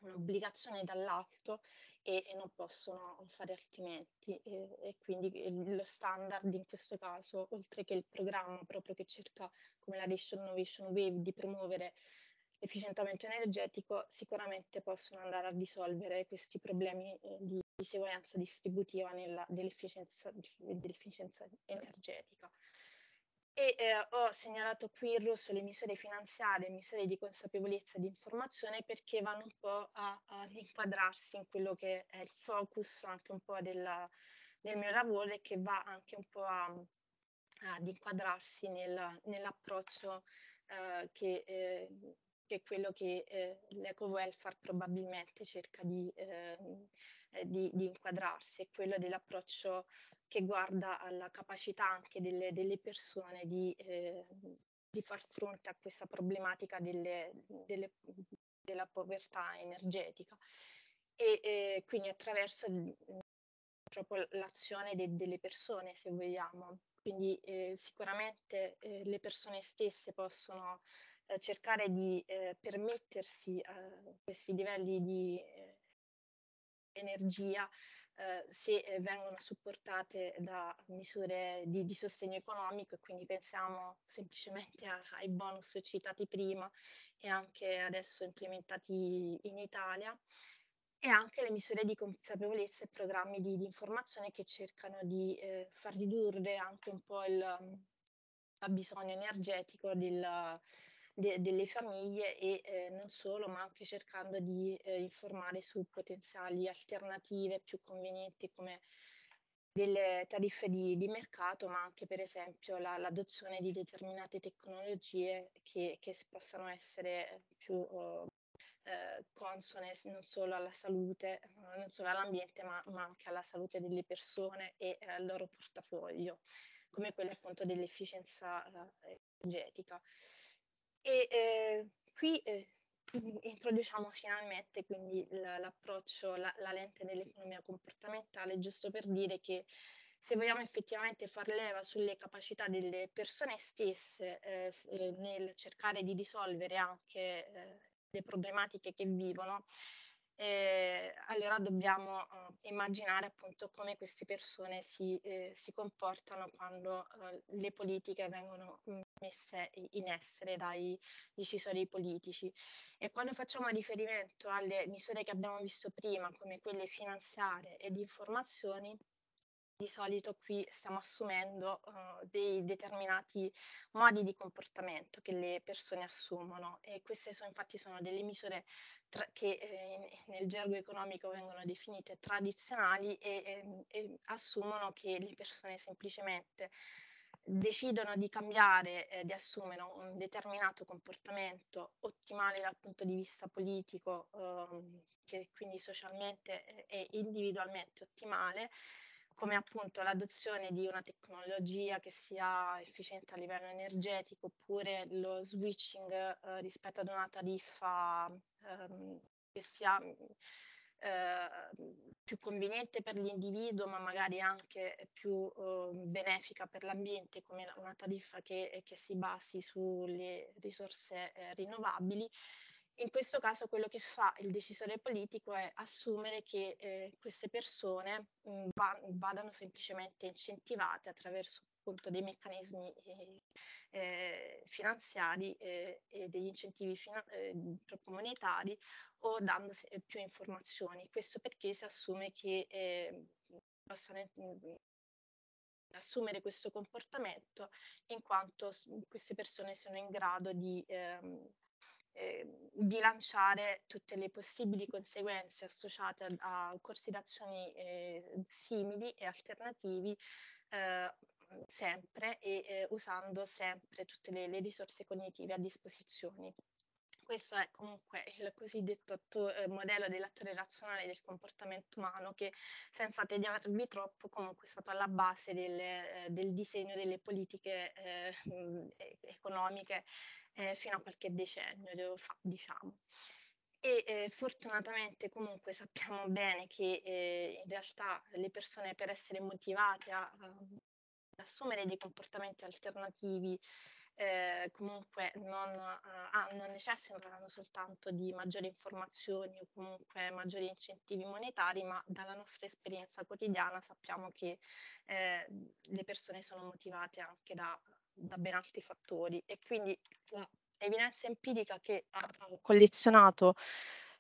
un'obbligazione dall'alto e, e, non possono fare altrimenti e, e, quindi lo standard in questo caso oltre che il programma proprio che cerca come la Nation Innovation Wave di promuovere efficientamento energetico sicuramente possono andare a risolvere questi problemi eh, di diseguaglianza distributiva nella, dell'efficienza, dell'efficienza, energetica. E eh, ho segnalato qui il rosso le misure finanziarie, misure di consapevolezza e di informazione perché vanno un po' a, a inquadrarsi in quello che è il focus anche un po' della, del mio lavoro e che va anche un po' a, ad inquadrarsi nel, nell'approccio eh, che eh, che è quello che eh, l'eco welfare probabilmente cerca di, ehm, eh, di, di, inquadrarsi, è quello dell'approccio che guarda alla capacità anche delle, delle persone di, eh, di, far fronte a questa problematica delle, delle, della povertà energetica. E eh, quindi attraverso proprio l'azione de, delle persone, se vogliamo. Quindi eh, sicuramente eh, le persone stesse possono eh, cercare di eh, permettersi questi livelli di eh, energia eh, se eh, vengono supportate da misure di, di, sostegno economico e quindi pensiamo semplicemente a, ai bonus citati prima e anche adesso implementati in Italia e anche le misure di consapevolezza e programmi di, di informazione che cercano di eh, far ridurre anche un po' il, mm, il bisogno energetico del, de- delle famiglie e eh, non solo, ma anche cercando di eh, informare su potenziali alternative più convenienti come delle tariffe di, di mercato, ma anche per esempio la, l'adozione di determinate tecnologie che, che possano essere più oh, eh, consone non solo alla salute, eh, non solo all'ambiente, ma, ma anche alla salute delle persone e eh, al loro portafoglio, come quella appunto dell'efficienza eh, energetica. E eh, qui eh, introduciamo finalmente quindi l'approccio, la, la lente dell'economia comportamentale, giusto per dire che se vogliamo effettivamente far leva sulle capacità delle persone stesse eh, eh nel cercare di risolvere anche eh, le problematiche che vivono, eh, allora dobbiamo eh, immaginare appunto come queste persone si, eh, si comportano quando eh, le politiche vengono mm, messe in essere dai decisori politici. E quando facciamo riferimento alle misure che abbiamo visto prima, come quelle finanziarie e di informazioni, di solito qui stiamo assumendo uh, dei determinati modi di comportamento che le persone assumono e queste sono, infatti sono delle misure tra- che eh, nel gergo economico vengono definite tradizionali e, e, ehm, e assumono che le persone semplicemente decidono di cambiare, eh, di assumere un determinato comportamento ottimale dal punto di vista politico, ehm, che quindi socialmente eh, e individualmente ottimale, come appunto l'adozione di una tecnologia che sia efficiente a livello energetico oppure lo switching eh, rispetto ad una tariffa ehm, che sia eh, più conveniente per l'individuo ma magari anche più eh, benefica per l'ambiente come una tariffa che, che si basi sulle risorse eh, rinnovabili in questo caso quello che fa il decisore politico è assumere che eh, queste persone mh, mm, va- vadano semplicemente incentivate attraverso appunto dei meccanismi eh, eh finanziari eh, e degli incentivi fina- eh, monetari o dando eh, più informazioni. Questo perché si assume che ehm, possano mm, assumere questo comportamento in quanto queste persone siano in grado di ehm, Ehm, di lanciare tutte le possibili conseguenze associate a, corsi d'azione eh, simili e alternativi eh, sempre e eh, usando sempre tutte le, le risorse cognitive a disposizione. Questo è comunque il cosiddetto atto- eh, modello dell'attore razionale del comportamento umano che senza tediarvi troppo comunque è stato alla base del, eh, del disegno delle politiche eh, economiche eh, fino a qualche decennio, fa, diciamo. E eh, fortunatamente comunque sappiamo bene che eh, in realtà le persone per essere motivate a, ad assumere dei comportamenti alternativi eh, comunque non, ah, ah, non, necessitano soltanto di maggiori informazioni o comunque maggiori incentivi monetari, ma dalla nostra esperienza quotidiana sappiamo che eh, le persone sono motivate anche da da ben altri fattori e quindi l'evidenza empirica che ha collezionato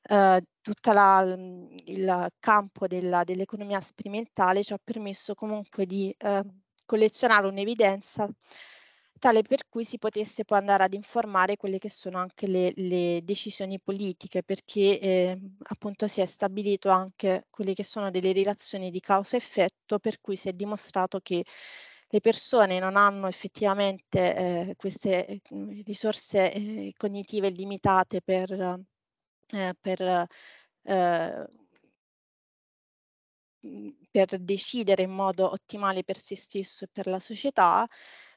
eh, tutto mm, il campo della, dell'economia sperimentale ci ha permesso comunque di eh, collezionare un'evidenza tale per cui si potesse poi andare ad informare quelle che sono anche le, le decisioni politiche, perché eh, appunto si è stabilito anche quelle che sono delle relazioni di causa-effetto, per cui si è dimostrato che le persone non hanno effettivamente eh, queste eh, mhmm, risorse eh, cognitive limitate per, eh, per, eh, mhmm, per decidere in modo ottimale per se stesso e per la società,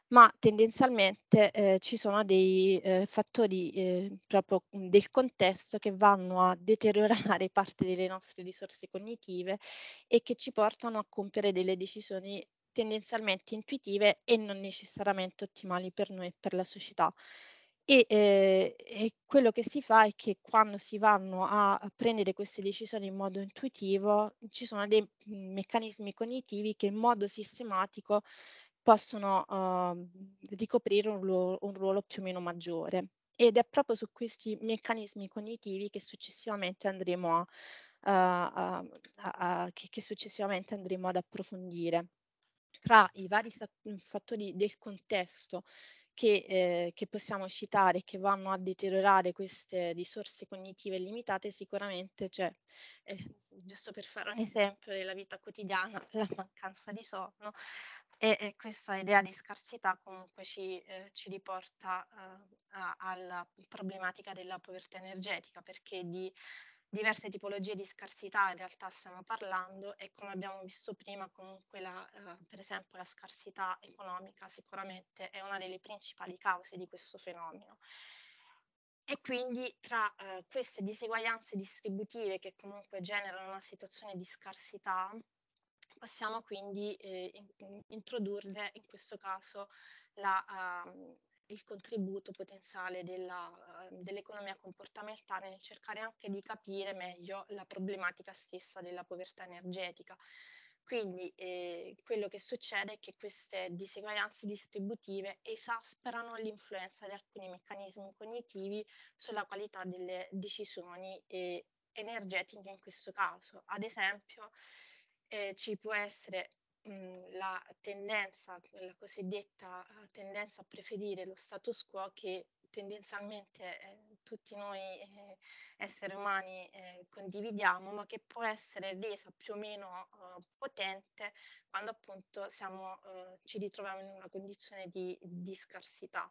ma tendenzialmente eh, ci sono dei eh, fattori eh, proprio mhmm, del contesto che vanno a deteriorare parte delle nostre risorse cognitive e che ci portano a compiere delle decisioni tendenzialmente intuitive e non necessariamente ottimali per noi e per la società. E, eh, e, quello che si fa è che quando si vanno a prendere queste decisioni in modo intuitivo, ci sono dei mm, meccanismi cognitivi che in modo sistematico possono eh, ricoprire un ruolo, un ruolo più o meno maggiore. Ed è proprio su questi meccanismi cognitivi che successivamente andremo a, a, uh, uh, che, che, successivamente andremo ad approfondire tra i vari mhmm, fattori del contesto che, eh, che, possiamo citare che vanno a deteriorare queste risorse cognitive limitate, sicuramente c'è, cioè, eh, giusto per fare un esempio della vita quotidiana, la mancanza di sonno e, e questa idea di scarsità comunque ci, eh, ci riporta ehm, a, alla problematica della povertà energetica, perché di diverse tipologie di scarsità in realtà stiamo parlando e come abbiamo visto prima comunque la, eh, per esempio la scarsità economica sicuramente è una delle principali cause di questo fenomeno. E quindi tra eh, queste diseguaglianze distributive che comunque generano una situazione di scarsità possiamo quindi eh, in, introdurre in questo caso la, uh, il contributo potenziale della, ehm, dell'economia comportamentale nel cercare anche di capire meglio la problematica stessa della povertà energetica. Quindi eh, quello che succede è che queste diseguaglianze distributive esasperano l'influenza di alcuni meccanismi cognitivi sulla qualità delle decisioni eh, energetiche in questo caso. Ad esempio eh, ci può essere Mm, la tendenza, la cosiddetta eh, tendenza a preferire lo status quo che tendenzialmente eh, tutti noi eh, esseri umani eh, condividiamo, ma che può essere resa più o meno eh, potente quando appunto siamo, eh, ci ritroviamo in una condizione di, di scarsità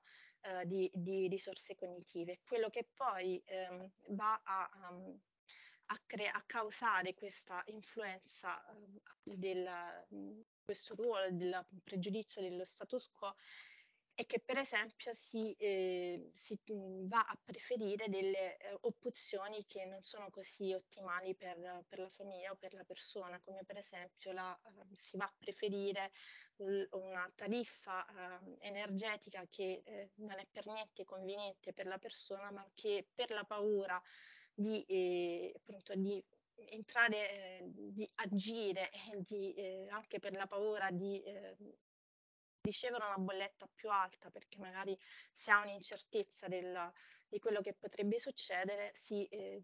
di, di, risorse cognitive. Quello che poi ehm, va a um, a, cre- a causare questa influenza ehm, del mhmm, questo ruolo del pregiudizio dello status quo è che per esempio si, eh, si mhmm, va a preferire delle eh, opzioni che non sono così ottimali per, per, la famiglia o per la persona, come per esempio la, eh, si va a preferire l- una tariffa ehm, energetica che ehm, non è per niente conveniente per la persona, ma che per la paura di, eh, appunto, di entrare, eh, di agire e eh, eh, anche per la paura di eh, ricevere una bolletta più alta perché magari si ha un'incertezza del, di quello che potrebbe succedere, si, eh,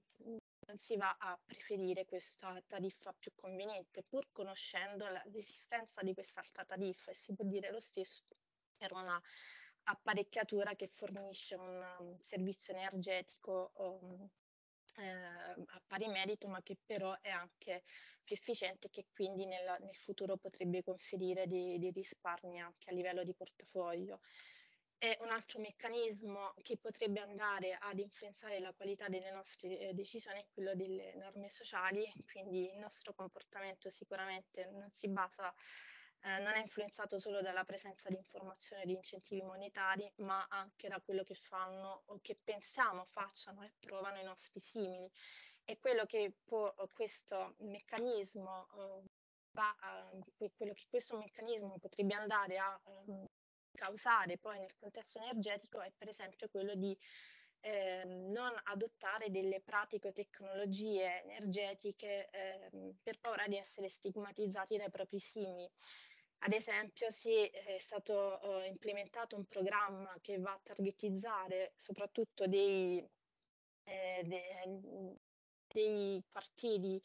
si va a preferire questa tariffa più conveniente, pur conoscendo la, l'esistenza di quest'altra tariffa e si può dire lo stesso per una apparecchiatura che fornisce un um, servizio energetico um, eh, a pari merito, ma che però è anche più efficiente e che quindi nella, nel futuro potrebbe conferire dei, dei risparmi anche a livello di portafoglio. È un altro meccanismo che potrebbe andare ad influenzare la qualità delle nostre eh, decisioni è quello delle norme sociali, quindi il nostro comportamento sicuramente non si basa eh, non è influenzato solo dalla presenza di informazioni e di incentivi monetari, ma anche da quello che fanno o che pensiamo facciano e provano i nostri simili. E quello che può questo meccanismo, eh, va, eh, quello che questo meccanismo potrebbe andare a ehm, causare poi nel contesto energetico è per esempio quello di eh, non adottare delle pratiche o tecnologie energetiche eh, per paura di essere stigmatizzati dai propri simili. Ad esempio, sì, è stato eh, implementato un programma che va a targetizzare soprattutto dei, eh, de, dei quartieri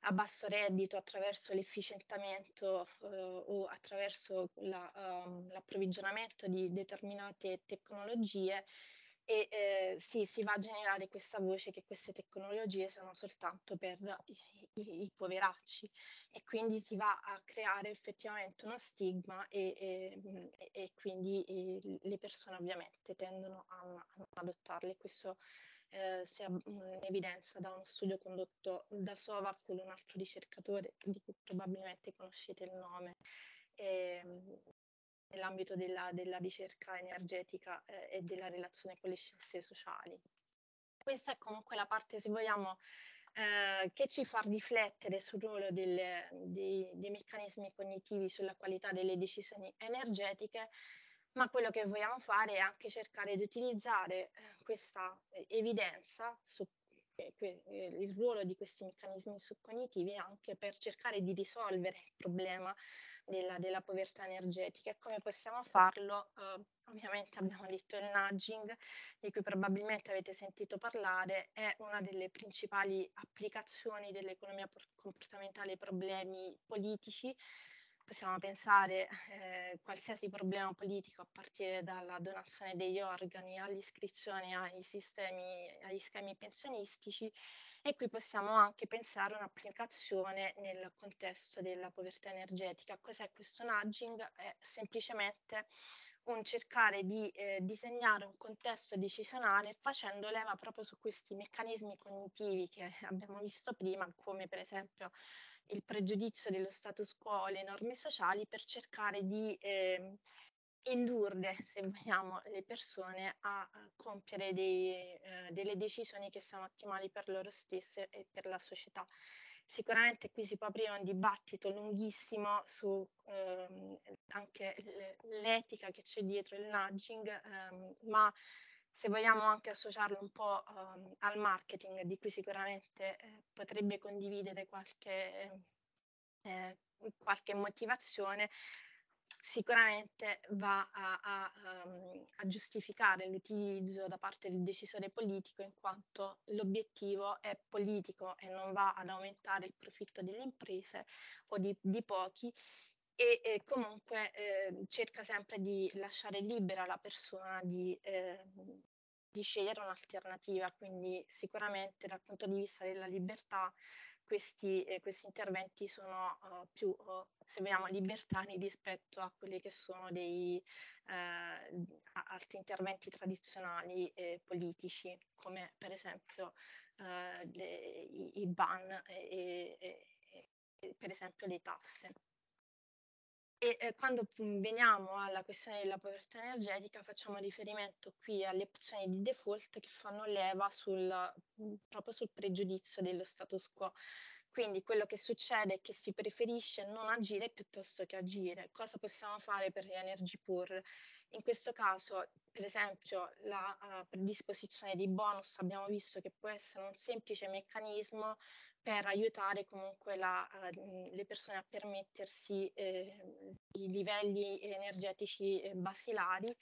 a basso reddito attraverso l'efficientamento eh, o attraverso la, um, l'approvvigionamento di determinate tecnologie e eh, sì, si va a generare questa voce che queste tecnologie sono soltanto per i, poveracci e quindi si va a creare effettivamente uno stigma e, e, e quindi e le persone ovviamente tendono a, a non adottarli. Questo eh, si mm, evidenzia da uno studio condotto da Sova con un altro ricercatore di cui probabilmente conoscete il nome. Ehm, nell'ambito della, della, ricerca energetica eh, e della relazione con le scienze sociali questa è comunque la parte, se vogliamo, eh, che ci fa riflettere sul ruolo del, di, dei meccanismi cognitivi sulla qualità delle decisioni energetiche, ma quello che vogliamo fare è anche cercare di utilizzare eh, questa eh, evidenza su eh, il ruolo di questi meccanismi subcognitivi anche per cercare di risolvere il problema della, della povertà energetica e come possiamo farlo eh, ovviamente abbiamo detto il nudging, di cui probabilmente avete sentito parlare, è una delle principali applicazioni dell'economia comportamentale ai problemi politici possiamo pensare eh, qualsiasi problema politico a partire dalla donazione degli organi all'iscrizione ai sistemi, agli schemi pensionistici e qui possiamo anche pensare a un'applicazione nel contesto della povertà energetica. Cos'è questo nudging? È semplicemente un cercare di eh, disegnare un contesto decisionale facendo leva proprio su questi meccanismi cognitivi che abbiamo visto prima, come per esempio il pregiudizio dello status quo, e le norme sociali per cercare di eh, indurre, se vogliamo, le persone a compiere dei, eh, delle decisioni che siano ottimali per loro stesse e per la società. Sicuramente qui si può aprire un dibattito lunghissimo su ehm, anche l'etica che c'è dietro il nudging, ehm, ma se vogliamo anche associarlo un po' um, al marketing, di cui sicuramente eh, potrebbe condividere qualche, eh, qualche, motivazione, sicuramente va a, a, ehm, a giustificare l'utilizzo da parte del decisore politico in quanto l'obiettivo è politico e non va ad aumentare il profitto delle imprese o di, di pochi e eh, comunque eh, cerca sempre di lasciare libera la persona di, eh, di, scegliere un'alternativa, quindi sicuramente dal punto di vista della libertà questi, eh, questi interventi sono uh, più, uh, se vogliamo, libertari rispetto a quelli che sono dei uh, altri interventi tradizionali politici, come per esempio le, i, i, ban e, e, e per esempio le tasse. E eh, quando veniamo alla questione della povertà energetica facciamo riferimento qui alle opzioni di default che fanno leva sul, mm, proprio sul pregiudizio dello status quo. Quindi quello che succede è che si preferisce non agire piuttosto che agire. Cosa possiamo fare per gli energy poor? In questo caso, per esempio, la uh, predisposizione di bonus abbiamo visto che può essere un semplice meccanismo per aiutare comunque la, mhmm, le persone a permettersi eh, i livelli energetici ehm, basilari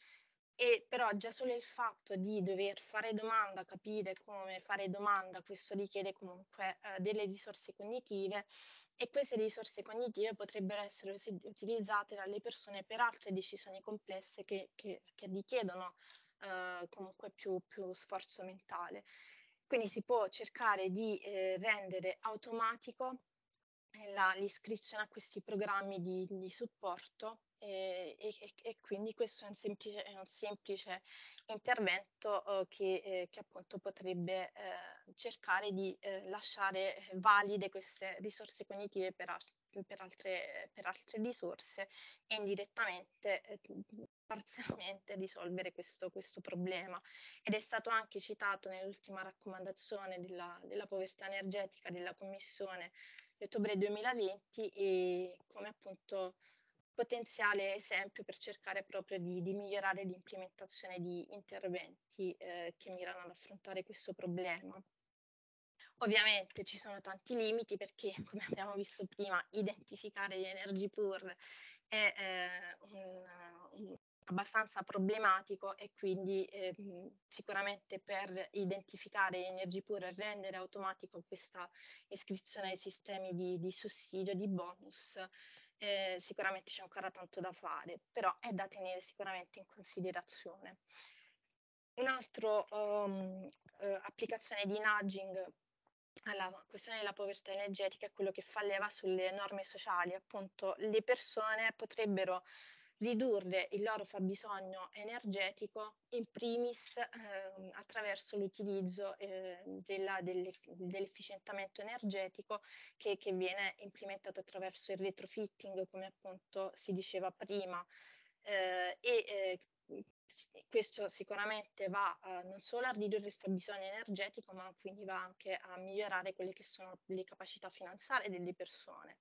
e però già solo il fatto di dover fare domanda, capire come fare domanda, questo richiede comunque eh, delle risorse cognitive e queste risorse cognitive potrebbero essere utilizzate dalle persone per altre decisioni complesse che, che, che richiedono eh, comunque più, più, sforzo mentale. Quindi si può cercare di eh, rendere automatico eh, la, l'iscrizione a questi programmi di, di supporto eh, e, e, e, quindi questo è un semplice, è un semplice intervento eh, che, eh, che, appunto potrebbe eh, cercare di eh, lasciare valide queste risorse cognitive per, per altre, per altre risorse e indirettamente eh, parzialmente risolvere questo, questo, problema. Ed è stato anche citato nell'ultima raccomandazione della, della povertà energetica della Commissione di ottobre 2020 come appunto potenziale esempio per cercare proprio di, di migliorare l'implementazione di interventi eh, che mirano ad affrontare questo problema. Ovviamente ci sono tanti limiti perché, come abbiamo visto prima, identificare gli energy poor è eh, un, un, abbastanza problematico e quindi eh, sicuramente per identificare gli energy poor e rendere automatico questa iscrizione ai sistemi di, di sussidio, di bonus, eh, sicuramente c'è ancora tanto da fare, però è da tenere sicuramente in considerazione. Un'altra um, ehm, eh, applicazione di nudging alla questione della povertà energetica quello che fa leva sulle norme sociali, appunto le persone potrebbero ridurre il loro fabbisogno energetico in primis eh, attraverso l'utilizzo eh, della, dell'eff- dell'efficientamento energetico che, che viene implementato attraverso il retrofitting, come appunto si diceva prima, eh, e eh, questo sicuramente va eh, non solo a ridurre il fabbisogno energetico, ma quindi va anche a migliorare quelle che sono le capacità finanziarie delle persone.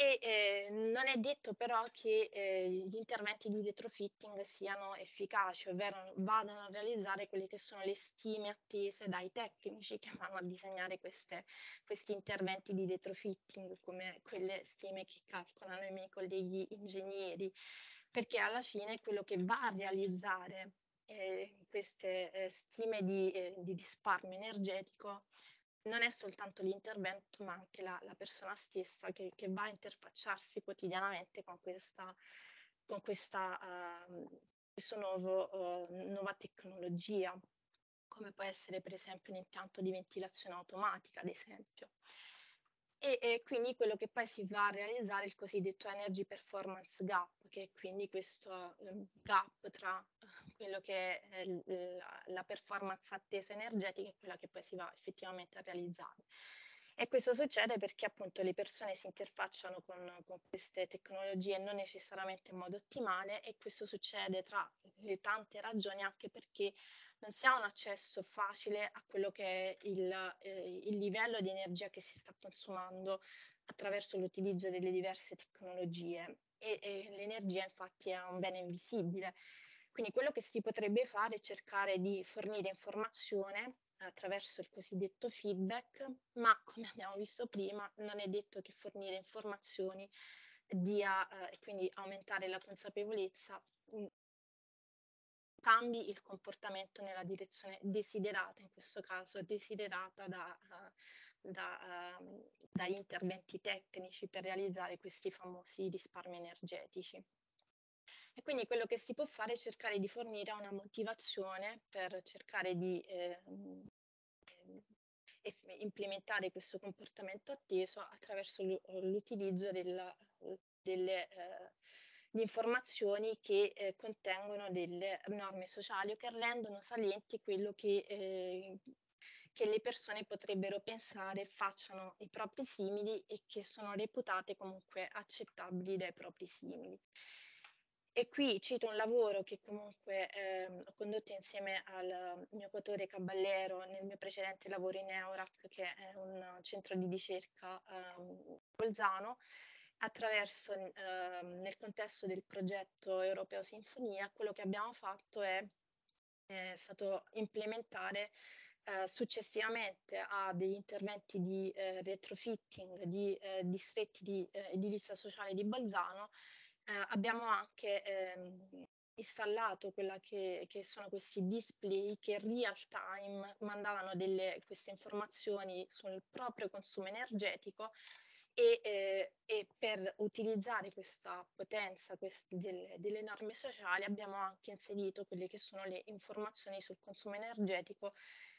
E eh, non è detto però che eh, gli interventi di retrofitting siano efficaci, ovvero vadano a realizzare quelle che sono le stime attese dai tecnici che vanno a disegnare queste, questi interventi di retrofitting, come quelle stime che calcolano i miei colleghi ingegneri perché alla fine quello che va a realizzare eh, queste eh, stime di, eh, di, risparmio energetico non è soltanto l'intervento, ma anche la, la persona stessa che, che, va a interfacciarsi quotidianamente con questa, con questa, uh, nuovo, uh, nuova tecnologia, come può essere per esempio un impianto di ventilazione automatica, ad esempio e, e quindi quello che poi si va a realizzare è il cosiddetto energy performance gap, che è quindi questo ehm, gap tra quello che è la performance attesa energetica e quella che poi si va effettivamente a realizzare. E questo succede perché appunto le persone si interfacciano con, con, queste tecnologie non necessariamente in modo ottimale e questo succede tra le tante ragioni anche perché non si ha un accesso facile a quello che è il, eh, il livello di energia che si sta consumando attraverso l'utilizzo delle diverse tecnologie e, e l'energia infatti è un bene invisibile. Quindi quello che si potrebbe fare è cercare di fornire informazione attraverso il cosiddetto feedback, ma come abbiamo visto prima non è detto che fornire informazioni dia eh, e quindi aumentare la consapevolezza mm, cambi il comportamento nella direzione desiderata, in questo caso desiderata da, eh, da, ehm, dagli interventi tecnici per realizzare questi famosi risparmi energetici. E quindi quello che si può fare è cercare di fornire una motivazione per cercare di eh, implementare questo comportamento atteso attraverso l'utilizzo della, delle, eh, di informazioni che eh, contengono delle norme sociali o che rendono salienti quello che, eh, che le persone potrebbero pensare facciano i propri simili e che sono reputate comunque accettabili dai propri simili. E qui cito un lavoro che comunque eh, ho condotto insieme al mio autore Caballero nel mio precedente lavoro in Eurac, che è un centro di ricerca eh, bolzano, attraverso, eh, nel contesto del progetto Europeo Sinfonia, quello che abbiamo fatto è, è stato implementare eh, successivamente a degli interventi di eh, retrofitting di eh, distretti di edilizia eh, sociale di Bolzano, eh, abbiamo anche ehm, installato quella che, che, sono questi display che in real time mandavano delle, queste informazioni sul proprio consumo energetico e, eh, e, per utilizzare questa potenza quest del, delle norme sociali abbiamo anche inserito quelle che sono le informazioni sul consumo energetico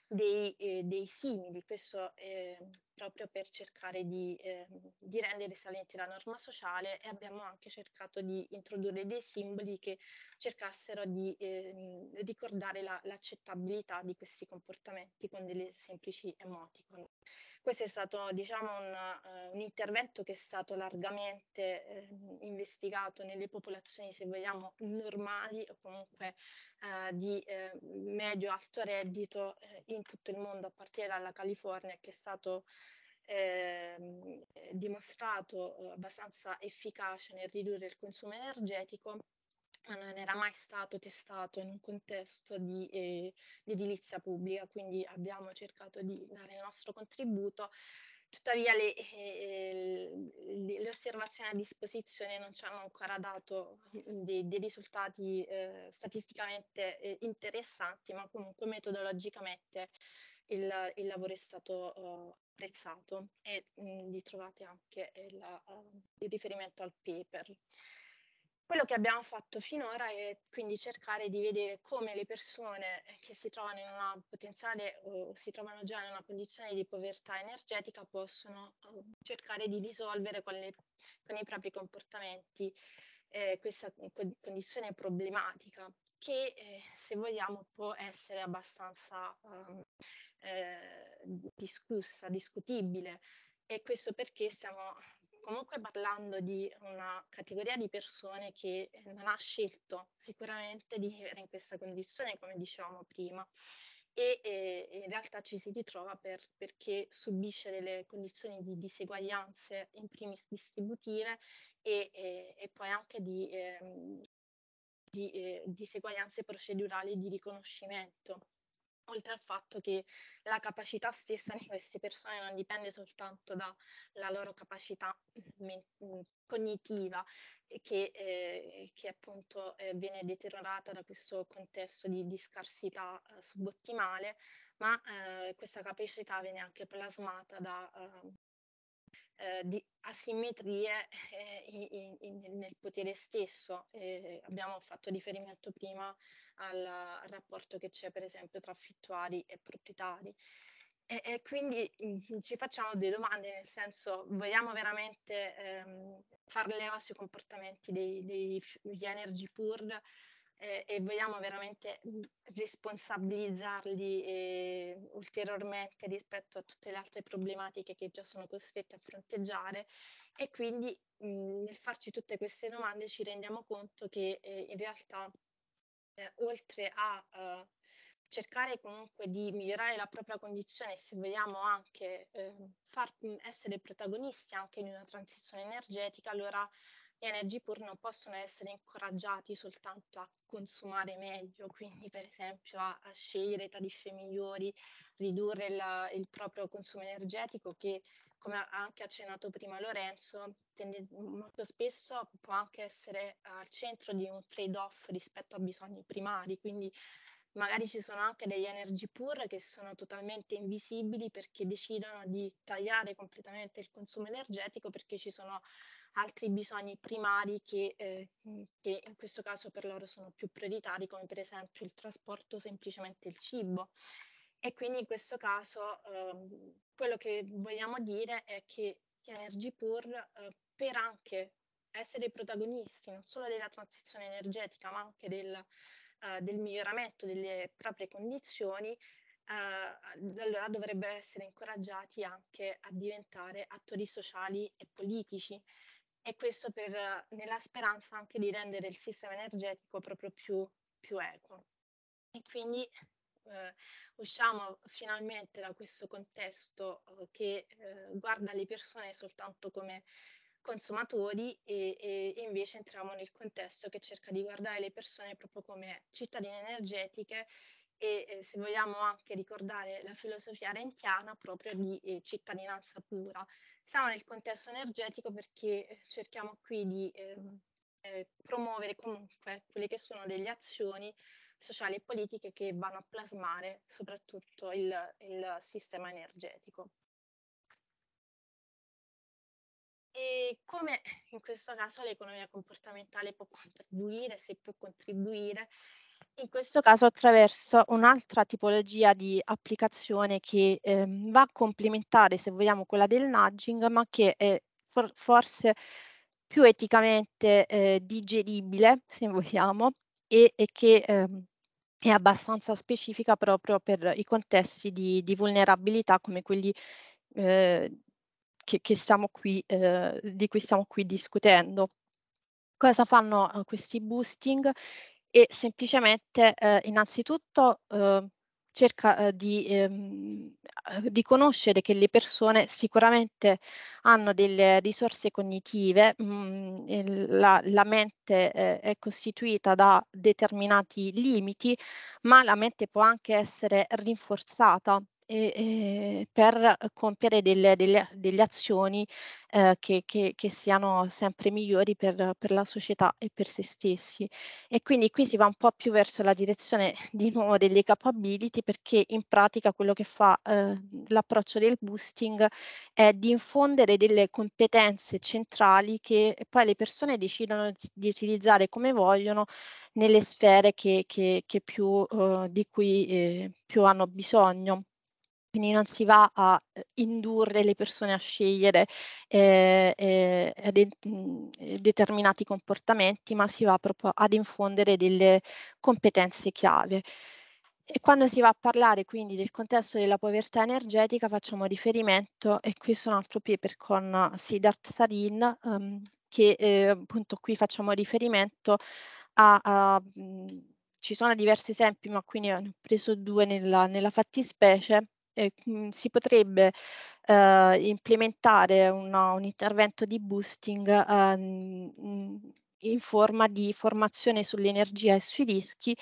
dei, eh, dei simili, questo eh, proprio per cercare di, ehm, di, rendere salente la norma sociale e abbiamo anche cercato di introdurre dei simboli che cercassero di ehm, ricordare l'accettabilità di questi comportamenti con delle semplici emoticon. Questo è stato diciamo, un, uh, un, intervento che è stato largamente eh, investigato nelle popolazioni, se vogliamo, normali o comunque uh, di eh, medio-alto reddito eh, in tutto il mondo, a partire dalla California, che è stato ehm, dimostrato eh, abbastanza efficace nel ridurre il consumo energetico ma non era mai stato testato in un contesto di, eh, di, edilizia pubblica, quindi abbiamo cercato di dare il nostro contributo. Tuttavia le, eh, eh le osservazioni a disposizione non ci hanno ancora dato dei, dei risultati eh, statisticamente eh, interessanti, ma comunque metodologicamente il, il lavoro è stato eh, apprezzato e mh, mm, li trovate anche il, il riferimento al paper. Quello che abbiamo fatto finora è quindi cercare di vedere come le persone eh, che si trovano in una potenziale o si trovano già in una condizione di povertà energetica possono ehm, cercare di risolvere con, le, con i propri comportamenti eh, questa condizione problematica che eh, se vogliamo può essere abbastanza ehm, eh, discussa, discutibile e questo perché stiamo comunque parlando di una categoria di persone che eh, non ha scelto sicuramente di vivere in questa condizione, come dicevamo prima, e, e in realtà ci si ritrova per, perché subisce delle condizioni di diseguaglianze in primis distributive e, e, e poi anche di, eh, di eh, diseguaglianze procedurali di riconoscimento oltre al fatto che la capacità stessa di queste persone non dipende soltanto dalla loro capacità me- mm, cognitiva che, eh, che appunto eh, viene deteriorata da questo contesto di, di scarsità eh, subottimale, ma eh, questa capacità viene anche plasmata da eh, eh, di asimmetrie eh, in, in, nel potere stesso. Eh, abbiamo fatto riferimento prima al, al rapporto che c'è per esempio tra affittuari e proprietari. E, e quindi mh, mm, ci facciamo delle domande, nel senso vogliamo veramente ehm, far leva sui comportamenti dei, degli energy poor eh, e vogliamo veramente responsabilizzarli eh, ulteriormente rispetto a tutte le altre problematiche che già sono costretti a fronteggiare e quindi mh, nel farci tutte queste domande ci rendiamo conto che eh, in realtà eh, oltre a eh, cercare comunque di migliorare la propria condizione se vogliamo anche eh, far essere protagonisti anche in una transizione energetica, allora gli energipur non possono essere incoraggiati soltanto a consumare meglio, quindi per esempio a, a scegliere tariffe migliori, ridurre la, il proprio consumo energetico che come ha anche accennato prima Lorenzo, tende, molto spesso può anche essere al centro di un trade-off rispetto a bisogni primari, quindi magari ci sono anche degli energy poor che sono totalmente invisibili perché decidono di tagliare completamente il consumo energetico perché ci sono altri bisogni primari che, eh, mm, che, in questo caso per loro sono più prioritari, come per esempio il trasporto, semplicemente il cibo. E quindi in questo caso eh, quello che vogliamo dire è che Energy Poor, eh, per anche essere protagonisti non solo della transizione energetica, ma anche del, eh, del miglioramento delle proprie condizioni, Uh, allora dovrebbero essere incoraggiati anche a diventare attori sociali e politici e questo per, nella speranza anche di rendere il sistema energetico proprio più, più equo. E quindi eh, usciamo finalmente da questo contesto eh, che eh, guarda le persone soltanto come consumatori e, e, invece entriamo nel contesto che cerca di guardare le persone proprio come cittadine energetiche e eh, se vogliamo anche ricordare la filosofia renchiana proprio di eh, cittadinanza pura, siamo nel contesto energetico perché eh, cerchiamo qui di ehm, eh, promuovere comunque quelle che sono delle azioni sociali e politiche che vanno a plasmare soprattutto il, il sistema energetico. E come in questo caso l'economia comportamentale può contribuire, se può contribuire, in questo caso attraverso un'altra tipologia di applicazione che eh, va a complementare, se vogliamo, quella del nudging, ma che è for- forse più eticamente eh, digeribile, se vogliamo, e, e che eh, è abbastanza specifica proprio per i contesti di, di vulnerabilità come quelli eh, che, che qui, eh, di cui stiamo qui discutendo. Cosa fanno eh, questi boosting? e semplicemente eh, innanzitutto eh, cerca eh, di ehm, riconoscere che le persone sicuramente hanno delle risorse cognitive, mh, mm, la, la, mente eh, è costituita da determinati limiti, ma la mente può anche essere rinforzata e, per compiere delle, delle, delle azioni eh, che, che, che, siano sempre migliori per, per, la società e per se stessi. E quindi qui si va un po' più verso la direzione di nuovo delle capability perché in pratica quello che fa eh, l'approccio del boosting è di infondere delle competenze centrali che poi le persone decidono di utilizzare come vogliono nelle sfere che, che più, eh, di cui eh, più hanno bisogno. Quindi non si va a eh, indurre le persone a scegliere eh, eh, de mm, determinati comportamenti, ma si va proprio ad infondere delle competenze chiave. E quando si va a parlare quindi del contesto della povertà energetica facciamo riferimento, e questo è un altro paper con Siddharth Sarin, um, ehm, che eh, appunto qui facciamo riferimento a, a mh, mm, ci sono diversi esempi, ma qui ne ho preso due nella, nella fattispecie, Mm, si potrebbe eh, implementare una, un intervento di boosting eh, in forma di formazione sull'energia e sui rischi